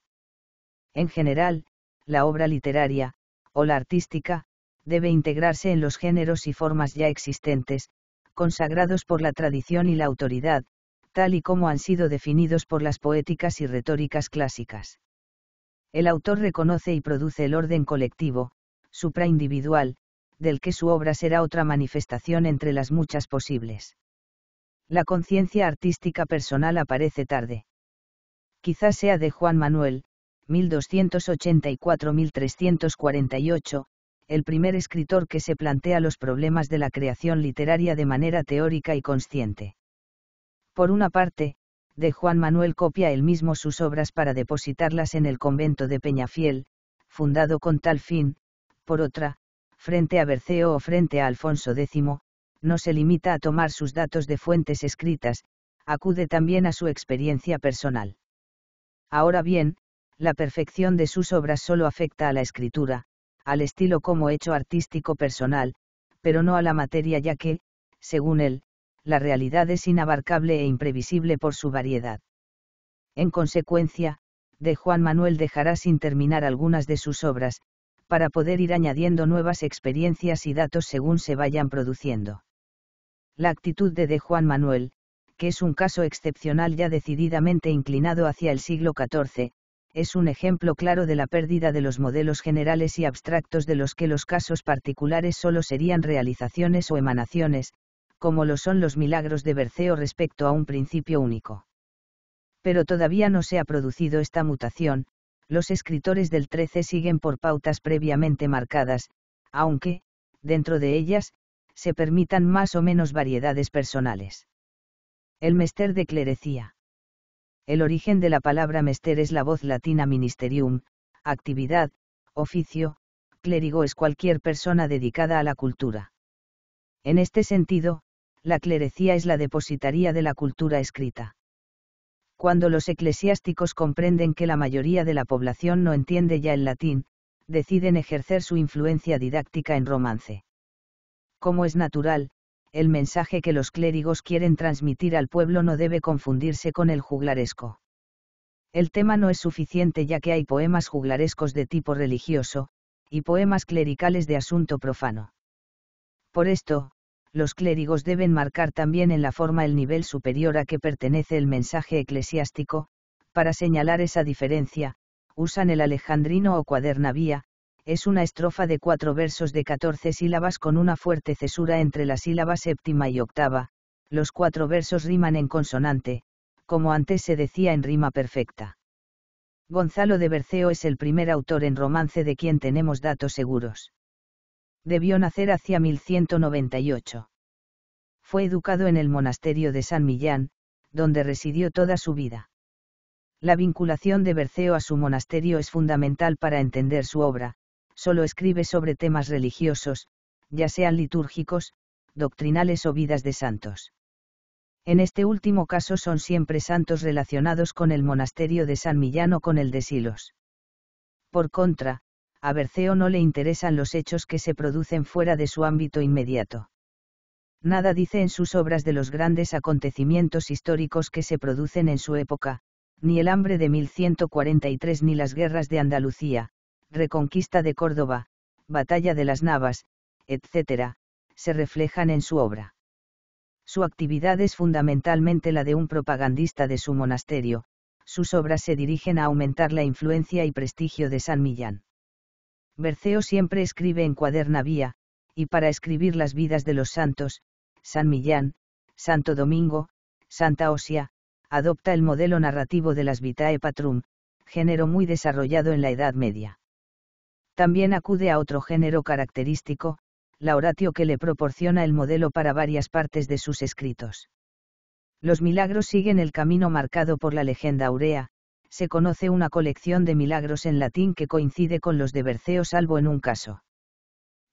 En general, la obra literaria, o la artística, debe integrarse en los géneros y formas ya existentes, consagrados por la tradición y la autoridad, tal y como han sido definidos por las poéticas y retóricas clásicas. El autor reconoce y produce el orden colectivo, supraindividual, del que su obra será otra manifestación entre las muchas posibles. La conciencia artística personal aparece tarde. Quizás sea de Juan Manuel, 1284-1348, el primer escritor que se plantea los problemas de la creación literaria de manera teórica y consciente. Por una parte, de Juan Manuel copia él mismo sus obras para depositarlas en el convento de Peñafiel, fundado con tal fin, por otra, frente a Berceo o frente a Alfonso X, no se limita a tomar sus datos de fuentes escritas, acude también a su experiencia personal. Ahora bien, la perfección de sus obras solo afecta a la escritura, al estilo como hecho artístico personal, pero no a la materia ya que, según él, la realidad es inabarcable e imprevisible por su variedad. En consecuencia, de Juan Manuel dejará sin terminar algunas de sus obras, para poder ir añadiendo nuevas experiencias y datos según se vayan produciendo. La actitud de De Juan Manuel, que es un caso excepcional ya decididamente inclinado hacia el siglo XIV, es un ejemplo claro de la pérdida de los modelos generales y abstractos de los que los casos particulares solo serían realizaciones o emanaciones, como lo son los milagros de Berceo respecto a un principio único. Pero todavía no se ha producido esta mutación, los escritores del 13 siguen por pautas previamente marcadas, aunque, dentro de ellas, se permitan más o menos variedades personales. El mester de clerecía. El origen de la palabra mester es la voz latina ministerium, actividad, oficio, clérigo es cualquier persona dedicada a la cultura. En este sentido, la clerecía es la depositaría de la cultura escrita cuando los eclesiásticos comprenden que la mayoría de la población no entiende ya el latín, deciden ejercer su influencia didáctica en romance. Como es natural, el mensaje que los clérigos quieren transmitir al pueblo no debe confundirse con el juglaresco. El tema no es suficiente ya que hay poemas juglarescos de tipo religioso, y poemas clericales de asunto profano. Por esto, los clérigos deben marcar también en la forma el nivel superior a que pertenece el mensaje eclesiástico, para señalar esa diferencia, usan el alejandrino o cuadernavía, es una estrofa de cuatro versos de catorce sílabas con una fuerte cesura entre la sílaba séptima y octava, los cuatro versos riman en consonante, como antes se decía en rima perfecta. Gonzalo de Berceo es el primer autor en romance de quien tenemos datos seguros debió nacer hacia 1198. Fue educado en el monasterio de San Millán, donde residió toda su vida. La vinculación de Berceo a su monasterio es fundamental para entender su obra, solo escribe sobre temas religiosos, ya sean litúrgicos, doctrinales o vidas de santos. En este último caso son siempre santos relacionados con el monasterio de San Millán o con el de Silos. Por contra, a Berceo no le interesan los hechos que se producen fuera de su ámbito inmediato. Nada dice en sus obras de los grandes acontecimientos históricos que se producen en su época, ni el hambre de 1143 ni las guerras de Andalucía, reconquista de Córdoba, batalla de las Navas, etc., se reflejan en su obra. Su actividad es fundamentalmente la de un propagandista de su monasterio, sus obras se dirigen a aumentar la influencia y prestigio de San Millán. Berceo siempre escribe en cuaderna y para escribir las vidas de los santos, San Millán, Santo Domingo, Santa Osia, adopta el modelo narrativo de las Vitae Patrum, género muy desarrollado en la Edad Media. También acude a otro género característico, la oratio que le proporciona el modelo para varias partes de sus escritos. Los milagros siguen el camino marcado por la legenda aurea, se conoce una colección de milagros en latín que coincide con los de Berceo salvo en un caso.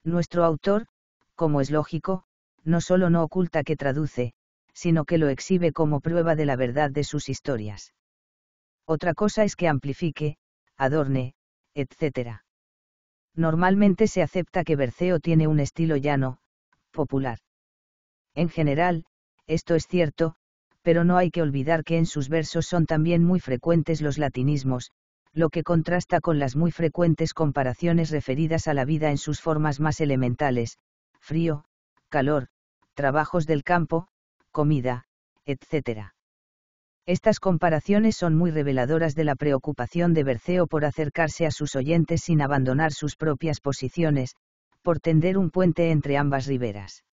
Nuestro autor, como es lógico, no solo no oculta que traduce, sino que lo exhibe como prueba de la verdad de sus historias. Otra cosa es que amplifique, adorne, etc. Normalmente se acepta que Berceo tiene un estilo llano, popular. En general, esto es cierto, pero no hay que olvidar que en sus versos son también muy frecuentes los latinismos, lo que contrasta con las muy frecuentes comparaciones referidas a la vida en sus formas más elementales, frío, calor, trabajos del campo, comida, etc. Estas comparaciones son muy reveladoras de la preocupación de Berceo por acercarse a sus oyentes sin abandonar sus propias posiciones, por tender un puente entre ambas riberas.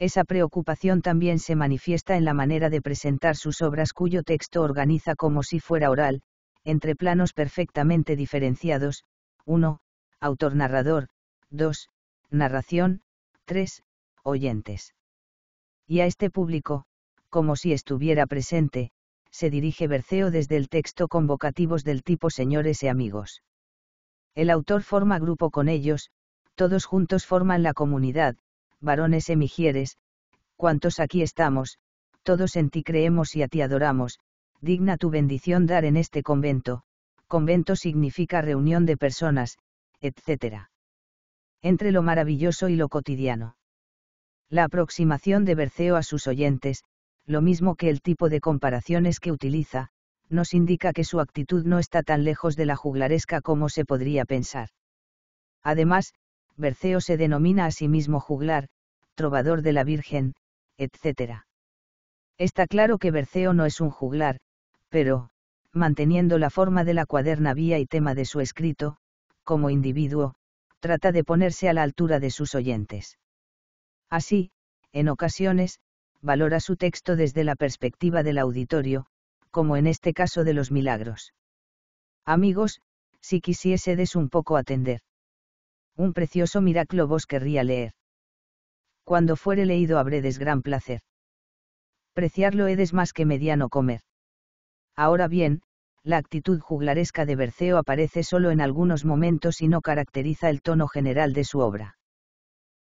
Esa preocupación también se manifiesta en la manera de presentar sus obras cuyo texto organiza como si fuera oral, entre planos perfectamente diferenciados, 1. Autor-narrador, 2. Narración, 3. Oyentes. Y a este público, como si estuviera presente, se dirige Berceo desde el texto convocativos del tipo señores y amigos. El autor forma grupo con ellos, todos juntos forman la comunidad, varones emigieres, cuantos aquí estamos, todos en ti creemos y a ti adoramos, digna tu bendición dar en este convento, convento significa reunión de personas, etc. Entre lo maravilloso y lo cotidiano. La aproximación de Berceo a sus oyentes, lo mismo que el tipo de comparaciones que utiliza, nos indica que su actitud no está tan lejos de la juglaresca como se podría pensar. Además, Berceo se denomina a sí mismo juglar, trovador de la Virgen, etc. Está claro que Berceo no es un juglar, pero, manteniendo la forma de la cuaderna vía y tema de su escrito, como individuo, trata de ponerse a la altura de sus oyentes. Así, en ocasiones, valora su texto desde la perspectiva del auditorio, como en este caso de los milagros. Amigos, si quisiésedes un poco atender. Un precioso miraclo vos querría leer cuando fuere leído des gran placer. Preciarlo edes más que mediano comer. Ahora bien, la actitud juglaresca de Berceo aparece solo en algunos momentos y no caracteriza el tono general de su obra.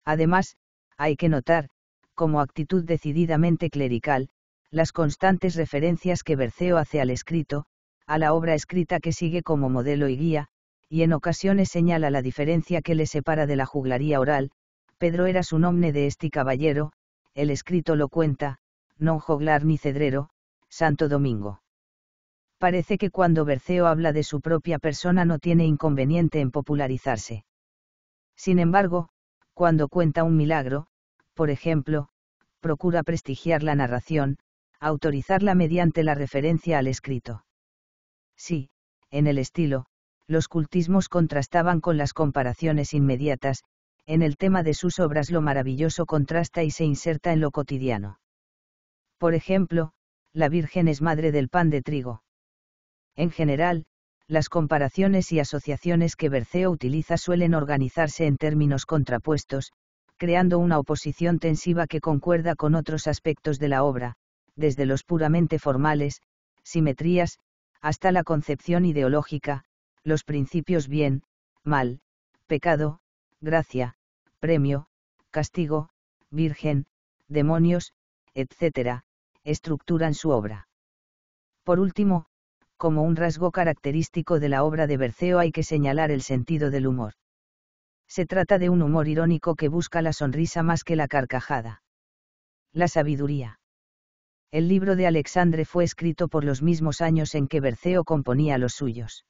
Además, hay que notar, como actitud decididamente clerical, las constantes referencias que Berceo hace al escrito, a la obra escrita que sigue como modelo y guía, y en ocasiones señala la diferencia que le separa de la juglaría oral, Pedro era su nombre de este caballero, el escrito lo cuenta, non joglar ni cedrero, Santo Domingo. Parece que cuando Berceo habla de su propia persona no tiene inconveniente en popularizarse. Sin embargo, cuando cuenta un milagro, por ejemplo, procura prestigiar la narración, autorizarla mediante la referencia al escrito. Sí, en el estilo, los cultismos contrastaban con las comparaciones inmediatas, en el tema de sus obras lo maravilloso contrasta y se inserta en lo cotidiano. Por ejemplo, la Virgen es madre del pan de trigo. En general, las comparaciones y asociaciones que Berceo utiliza suelen organizarse en términos contrapuestos, creando una oposición tensiva que concuerda con otros aspectos de la obra, desde los puramente formales, simetrías, hasta la concepción ideológica, los principios bien, mal, pecado, gracia, premio, castigo, virgen, demonios, etc., estructuran su obra. Por último, como un rasgo característico de la obra de Berceo hay que señalar el sentido del humor. Se trata de un humor irónico que busca la sonrisa más que la carcajada. La sabiduría. El libro de Alexandre fue escrito por los mismos años en que Berceo componía los suyos.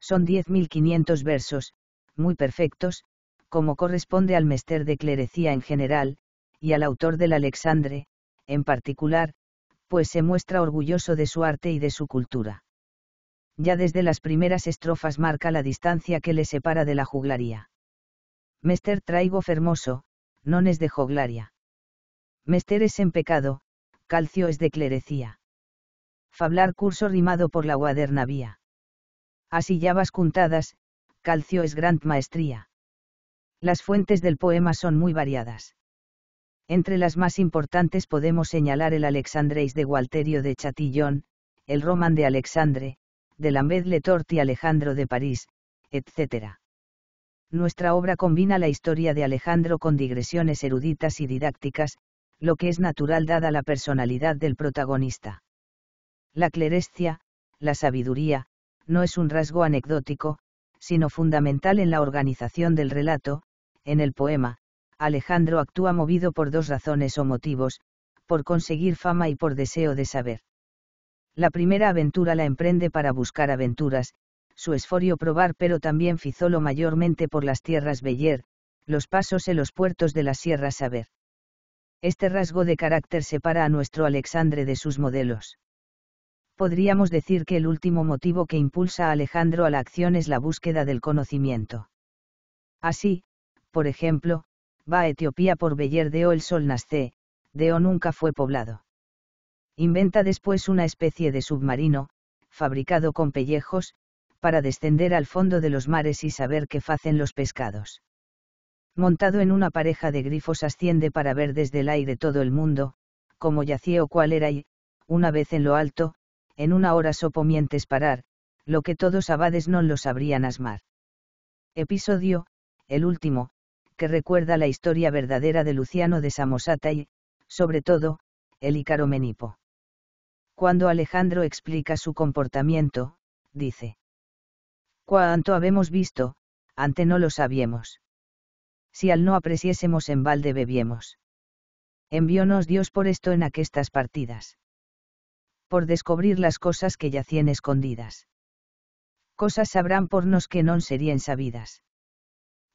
Son 10.500 versos, muy perfectos, como corresponde al mester de clerecía en general, y al autor del Alexandre, en particular, pues se muestra orgulloso de su arte y de su cultura. Ya desde las primeras estrofas marca la distancia que le separa de la juglaría. Mester traigo fermoso, non es de juglaria. Mester es en pecado, calcio es de clerecía. Fablar curso rimado por la guadernavía. Así llavas juntadas, calcio es gran maestría. Las fuentes del poema son muy variadas. Entre las más importantes podemos señalar el Alexandreis de Gualterio de Chatillon, el Roman de Alexandre, de lambed Letort y Alejandro de París, etc. Nuestra obra combina la historia de Alejandro con digresiones eruditas y didácticas, lo que es natural dada la personalidad del protagonista. La clerescia, la sabiduría, no es un rasgo anecdótico, sino fundamental en la organización del relato, en el poema, Alejandro actúa movido por dos razones o motivos, por conseguir fama y por deseo de saber. La primera aventura la emprende para buscar aventuras, su esforio probar pero también fizolo mayormente por las tierras Beller, los pasos y los puertos de las sierras saber. Este rasgo de carácter separa a nuestro Alexandre de sus modelos. Podríamos decir que el último motivo que impulsa a Alejandro a la acción es la búsqueda del conocimiento. Así, por ejemplo, va a Etiopía por o el sol nasce, Deo nunca fue poblado. Inventa después una especie de submarino, fabricado con pellejos, para descender al fondo de los mares y saber qué hacen los pescados. Montado en una pareja de grifos asciende para ver desde el aire todo el mundo, como yacía o cuál era y, una vez en lo alto, en una hora mientes parar, lo que todos abades no lo sabrían asmar. Episodio, el último, que recuerda la historia verdadera de Luciano de Samosata y, sobre todo, el Menipo. Cuando Alejandro explica su comportamiento, dice. Cuanto habemos visto, ante no lo sabíamos. Si al no apreciésemos en balde bebíamos. Envíonos Dios por esto en aquestas partidas. Por descubrir las cosas que yacían escondidas. Cosas sabrán por nos que no serían sabidas.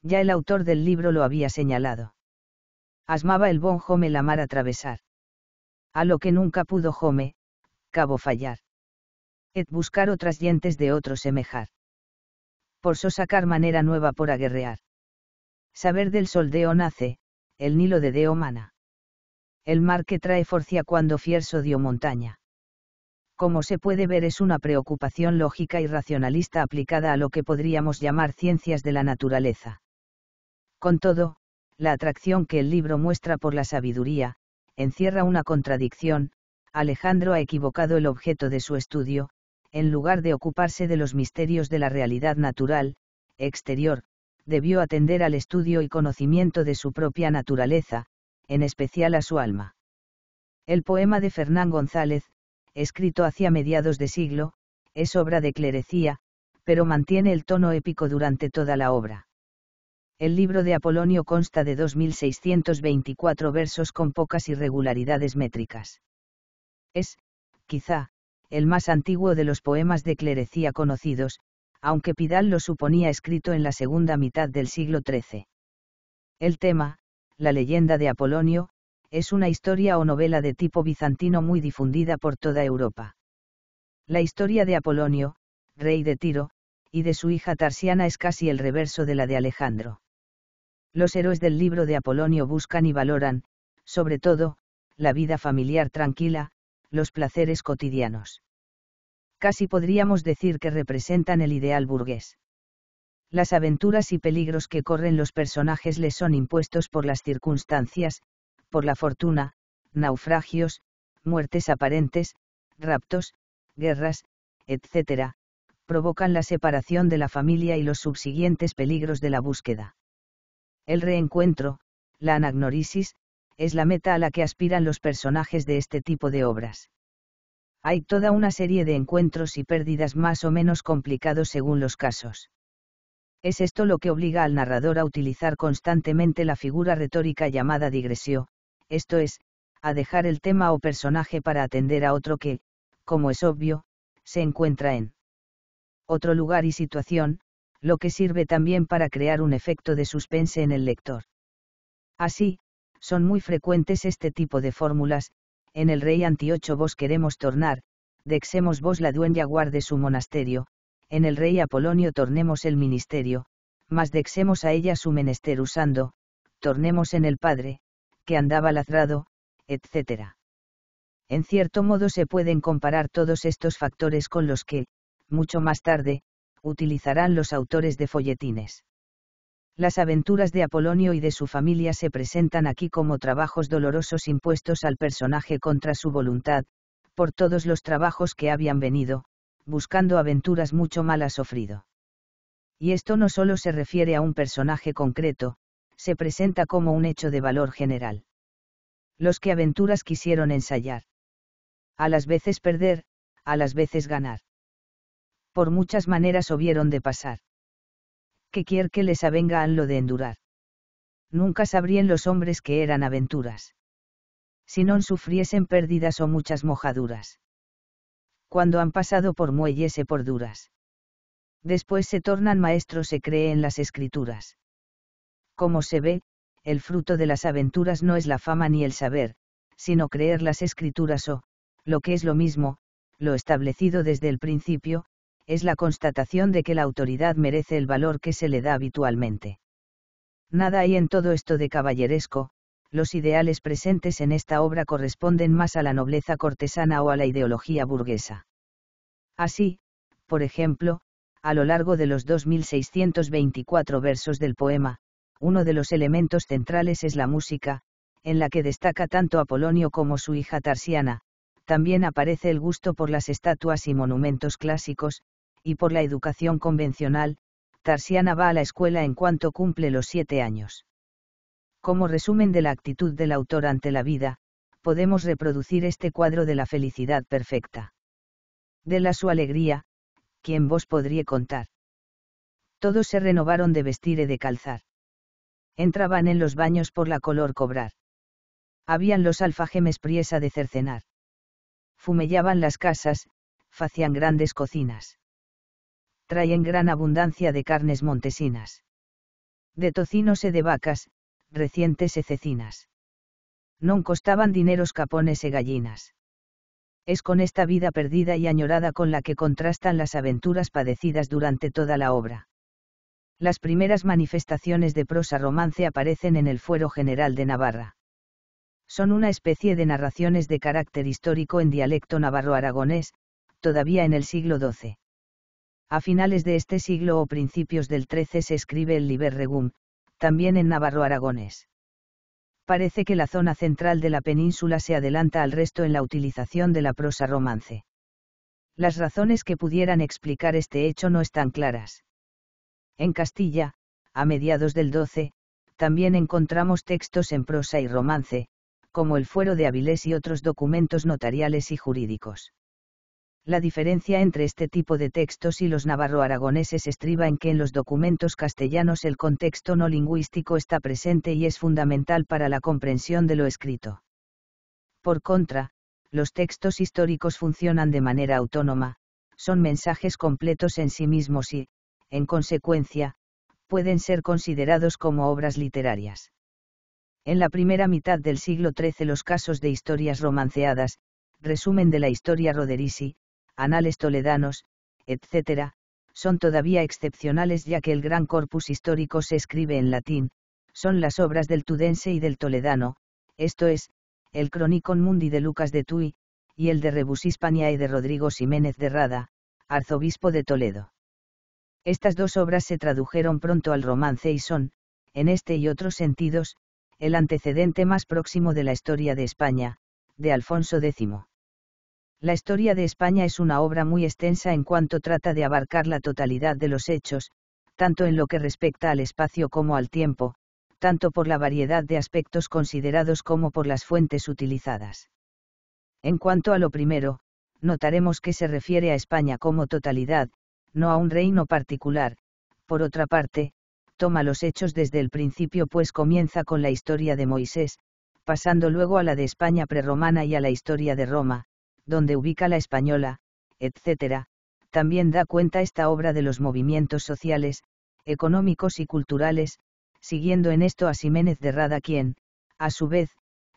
Ya el autor del libro lo había señalado. Asmaba el bon Home la mar atravesar. A lo que nunca pudo Home, cabo fallar. Et buscar otras dientes de otro semejar. Por so sacar manera nueva por aguerrear. Saber del sol deo nace, el nilo de deo mana. El mar que trae forcia cuando fierso dio montaña. Como se puede ver es una preocupación lógica y racionalista aplicada a lo que podríamos llamar ciencias de la naturaleza. Con todo, la atracción que el libro muestra por la sabiduría, encierra una contradicción, Alejandro ha equivocado el objeto de su estudio, en lugar de ocuparse de los misterios de la realidad natural, exterior, debió atender al estudio y conocimiento de su propia naturaleza, en especial a su alma. El poema de Fernán González, escrito hacia mediados de siglo, es obra de clerecía, pero mantiene el tono épico durante toda la obra. El libro de Apolonio consta de 2.624 versos con pocas irregularidades métricas. Es, quizá, el más antiguo de los poemas de clerecía conocidos, aunque Pidal lo suponía escrito en la segunda mitad del siglo XIII. El tema, la leyenda de Apolonio, es una historia o novela de tipo bizantino muy difundida por toda Europa. La historia de Apolonio, rey de Tiro, y de su hija Tarsiana es casi el reverso de la de Alejandro. Los héroes del libro de Apolonio buscan y valoran, sobre todo, la vida familiar tranquila, los placeres cotidianos. Casi podríamos decir que representan el ideal burgués. Las aventuras y peligros que corren los personajes les son impuestos por las circunstancias, por la fortuna, naufragios, muertes aparentes, raptos, guerras, etc., provocan la separación de la familia y los subsiguientes peligros de la búsqueda. El reencuentro, la anagnorisis, es la meta a la que aspiran los personajes de este tipo de obras. Hay toda una serie de encuentros y pérdidas más o menos complicados según los casos. Es esto lo que obliga al narrador a utilizar constantemente la figura retórica llamada digresión, esto es, a dejar el tema o personaje para atender a otro que, como es obvio, se encuentra en otro lugar y situación, lo que sirve también para crear un efecto de suspense en el lector. Así, son muy frecuentes este tipo de fórmulas, en el rey Antiocho vos queremos tornar, dexemos vos la dueña guarde su monasterio, en el rey Apolonio tornemos el ministerio, mas dexemos a ella su menester usando, tornemos en el padre, que andaba lazrado, etc. En cierto modo se pueden comparar todos estos factores con los que, mucho más tarde, utilizarán los autores de folletines. Las aventuras de Apolonio y de su familia se presentan aquí como trabajos dolorosos impuestos al personaje contra su voluntad, por todos los trabajos que habían venido, buscando aventuras mucho mal ha sufrido. Y esto no solo se refiere a un personaje concreto, se presenta como un hecho de valor general. Los que aventuras quisieron ensayar. A las veces perder, a las veces ganar por muchas maneras hubieron de pasar. Que quier que les avenga lo de endurar. Nunca sabrían los hombres que eran aventuras. Si no sufriesen pérdidas o muchas mojaduras. Cuando han pasado por muelles e por duras. Después se tornan maestros se cree en las escrituras. Como se ve, el fruto de las aventuras no es la fama ni el saber, sino creer las escrituras o, lo que es lo mismo, lo establecido desde el principio, es la constatación de que la autoridad merece el valor que se le da habitualmente. Nada hay en todo esto de caballeresco, los ideales presentes en esta obra corresponden más a la nobleza cortesana o a la ideología burguesa. Así, por ejemplo, a lo largo de los 2624 versos del poema, uno de los elementos centrales es la música, en la que destaca tanto Apolonio como su hija Tarsiana, también aparece el gusto por las estatuas y monumentos clásicos, y por la educación convencional, Tarsiana va a la escuela en cuanto cumple los siete años. Como resumen de la actitud del autor ante la vida, podemos reproducir este cuadro de la felicidad perfecta. De la su alegría, quien vos podría contar. Todos se renovaron de vestir y de calzar. Entraban en los baños por la color cobrar. Habían los alfajemes priesa de cercenar. Fumellaban las casas, hacían grandes cocinas traen gran abundancia de carnes montesinas. De tocinos y e de vacas, recientes e cecinas. Non costaban dineros capones y e gallinas. Es con esta vida perdida y añorada con la que contrastan las aventuras padecidas durante toda la obra. Las primeras manifestaciones de prosa romance aparecen en el Fuero General de Navarra. Son una especie de narraciones de carácter histórico en dialecto navarro-aragonés, todavía en el siglo XII. A finales de este siglo o principios del XIII se escribe el Liber Regum, también en Navarro-Aragones. Parece que la zona central de la península se adelanta al resto en la utilización de la prosa romance. Las razones que pudieran explicar este hecho no están claras. En Castilla, a mediados del XII, también encontramos textos en prosa y romance, como el Fuero de Avilés y otros documentos notariales y jurídicos. La diferencia entre este tipo de textos y los navarro-aragoneses estriba en que en los documentos castellanos el contexto no lingüístico está presente y es fundamental para la comprensión de lo escrito. Por contra, los textos históricos funcionan de manera autónoma, son mensajes completos en sí mismos y, en consecuencia, pueden ser considerados como obras literarias. En la primera mitad del siglo XIII los casos de historias romanceadas, resumen de la historia Roderisi, anales toledanos, etc., son todavía excepcionales ya que el gran corpus histórico se escribe en latín, son las obras del tudense y del toledano, esto es, el Cronicon Mundi de Lucas de Tuy, y el de Rebus Hispaniae de Rodrigo Jiménez de Rada, arzobispo de Toledo. Estas dos obras se tradujeron pronto al romance y son, en este y otros sentidos, el antecedente más próximo de la historia de España, de Alfonso X. La historia de España es una obra muy extensa en cuanto trata de abarcar la totalidad de los hechos, tanto en lo que respecta al espacio como al tiempo, tanto por la variedad de aspectos considerados como por las fuentes utilizadas. En cuanto a lo primero, notaremos que se refiere a España como totalidad, no a un reino particular, por otra parte, toma los hechos desde el principio pues comienza con la historia de Moisés, pasando luego a la de España prerromana y a la historia de Roma, donde ubica la española, etc., también da cuenta esta obra de los movimientos sociales, económicos y culturales, siguiendo en esto a Siménez de Rada quien, a su vez,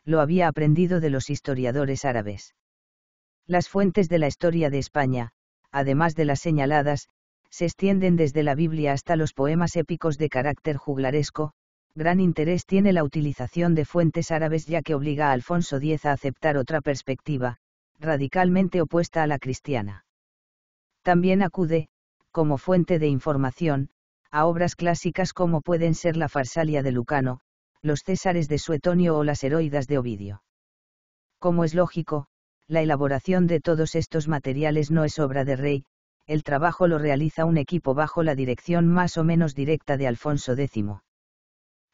lo había aprendido de los historiadores árabes. Las fuentes de la historia de España, además de las señaladas, se extienden desde la Biblia hasta los poemas épicos de carácter juglaresco, gran interés tiene la utilización de fuentes árabes ya que obliga a Alfonso X a aceptar otra perspectiva, radicalmente opuesta a la cristiana. También acude, como fuente de información, a obras clásicas como pueden ser la Farsalia de Lucano, los Césares de Suetonio o las Heroidas de Ovidio. Como es lógico, la elaboración de todos estos materiales no es obra de rey, el trabajo lo realiza un equipo bajo la dirección más o menos directa de Alfonso X.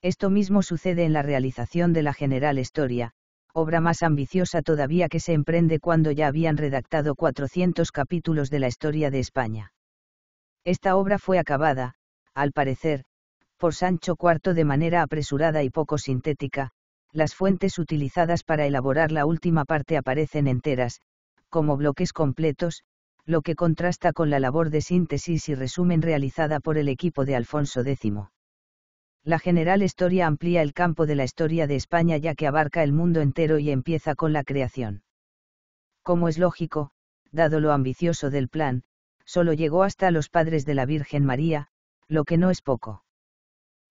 Esto mismo sucede en la realización de la general historia, obra más ambiciosa todavía que se emprende cuando ya habían redactado 400 capítulos de la historia de España. Esta obra fue acabada, al parecer, por Sancho IV de manera apresurada y poco sintética, las fuentes utilizadas para elaborar la última parte aparecen enteras, como bloques completos, lo que contrasta con la labor de síntesis y resumen realizada por el equipo de Alfonso X. La general historia amplía el campo de la historia de España ya que abarca el mundo entero y empieza con la creación. Como es lógico, dado lo ambicioso del plan, solo llegó hasta los padres de la Virgen María, lo que no es poco.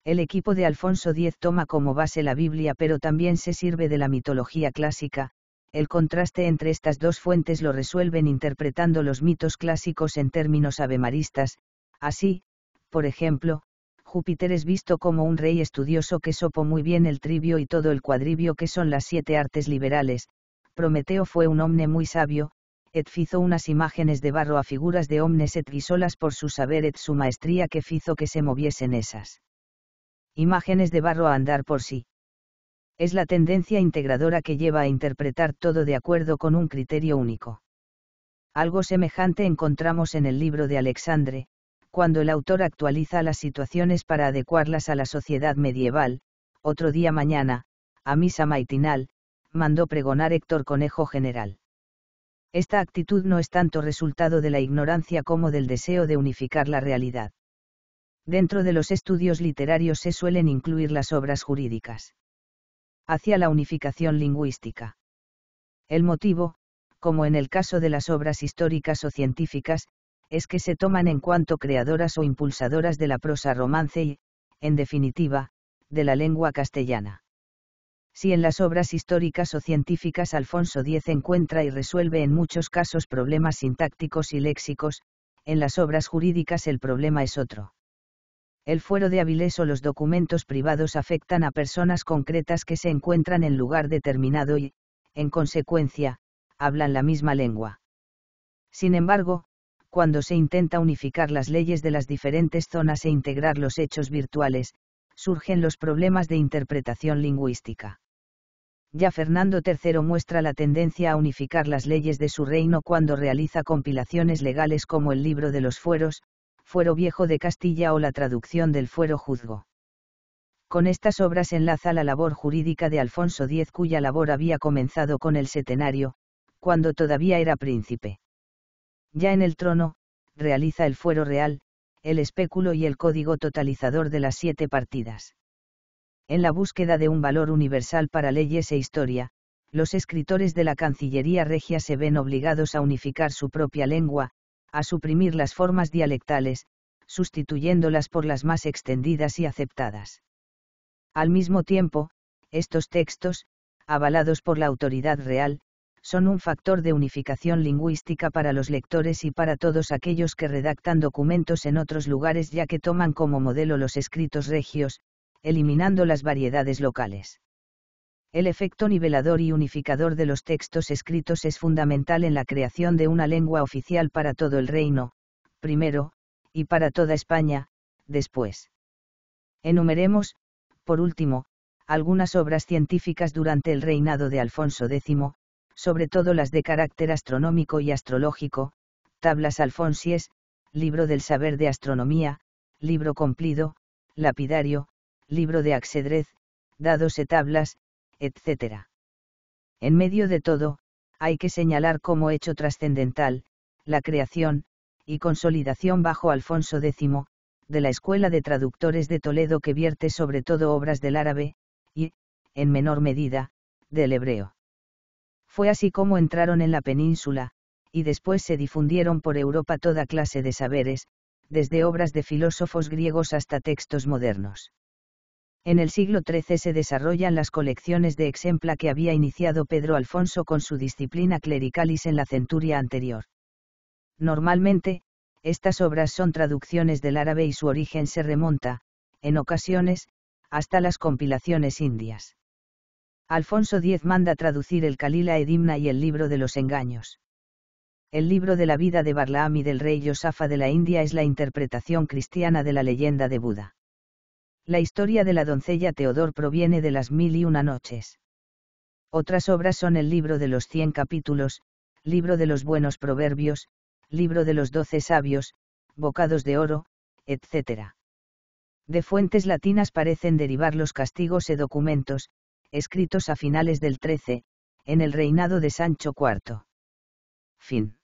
El equipo de Alfonso X toma como base la Biblia pero también se sirve de la mitología clásica, el contraste entre estas dos fuentes lo resuelven interpretando los mitos clásicos en términos avemaristas, así, por ejemplo, Júpiter es visto como un rey estudioso que sopo muy bien el trivio y todo el cuadribio que son las siete artes liberales, Prometeo fue un hombre muy sabio, et fizo unas imágenes de barro a figuras de omnes et visolas por su saber et su maestría que fizo que se moviesen esas imágenes de barro a andar por sí. Es la tendencia integradora que lleva a interpretar todo de acuerdo con un criterio único. Algo semejante encontramos en el libro de Alexandre, cuando el autor actualiza las situaciones para adecuarlas a la sociedad medieval, otro día mañana, a misa maitinal, mandó pregonar Héctor Conejo General. Esta actitud no es tanto resultado de la ignorancia como del deseo de unificar la realidad. Dentro de los estudios literarios se suelen incluir las obras jurídicas. Hacia la unificación lingüística. El motivo, como en el caso de las obras históricas o científicas, es que se toman en cuanto creadoras o impulsadoras de la prosa romance y, en definitiva, de la lengua castellana. Si en las obras históricas o científicas Alfonso X encuentra y resuelve en muchos casos problemas sintácticos y léxicos, en las obras jurídicas el problema es otro. El fuero de Avilés o los documentos privados afectan a personas concretas que se encuentran en lugar determinado y, en consecuencia, hablan la misma lengua. Sin embargo, cuando se intenta unificar las leyes de las diferentes zonas e integrar los hechos virtuales, surgen los problemas de interpretación lingüística. Ya Fernando III muestra la tendencia a unificar las leyes de su reino cuando realiza compilaciones legales como el libro de los fueros, Fuero Viejo de Castilla o la traducción del Fuero Juzgo. Con estas obras enlaza la labor jurídica de Alfonso X cuya labor había comenzado con el setenario, cuando todavía era príncipe. Ya en el trono, realiza el fuero real, el espéculo y el código totalizador de las siete partidas. En la búsqueda de un valor universal para leyes e historia, los escritores de la Cancillería Regia se ven obligados a unificar su propia lengua, a suprimir las formas dialectales, sustituyéndolas por las más extendidas y aceptadas. Al mismo tiempo, estos textos, avalados por la autoridad real, son un factor de unificación lingüística para los lectores y para todos aquellos que redactan documentos en otros lugares ya que toman como modelo los escritos regios, eliminando las variedades locales. El efecto nivelador y unificador de los textos escritos es fundamental en la creación de una lengua oficial para todo el reino, primero, y para toda España, después. Enumeremos, por último, algunas obras científicas durante el reinado de Alfonso X, sobre todo las de carácter astronómico y astrológico, Tablas Alfonsies, Libro del Saber de Astronomía, Libro cumplido, Lapidario, Libro de Axedrez, Dados e Tablas, etc. En medio de todo, hay que señalar como hecho trascendental, la creación, y consolidación bajo Alfonso X, de la Escuela de Traductores de Toledo que vierte sobre todo obras del árabe, y, en menor medida, del hebreo. Fue así como entraron en la península, y después se difundieron por Europa toda clase de saberes, desde obras de filósofos griegos hasta textos modernos. En el siglo XIII se desarrollan las colecciones de exempla que había iniciado Pedro Alfonso con su disciplina clericalis en la centuria anterior. Normalmente, estas obras son traducciones del árabe y su origen se remonta, en ocasiones, hasta las compilaciones indias. Alfonso X manda traducir el Kalila Edimna y el libro de los engaños. El libro de la vida de Barlaam y del rey Josafa de la India es la interpretación cristiana de la leyenda de Buda. La historia de la doncella Teodor proviene de las mil y una noches. Otras obras son el libro de los cien capítulos, libro de los buenos proverbios, libro de los doce sabios, bocados de oro, etc. De fuentes latinas parecen derivar los castigos e documentos, escritos a finales del 13, en el reinado de Sancho IV. Fin.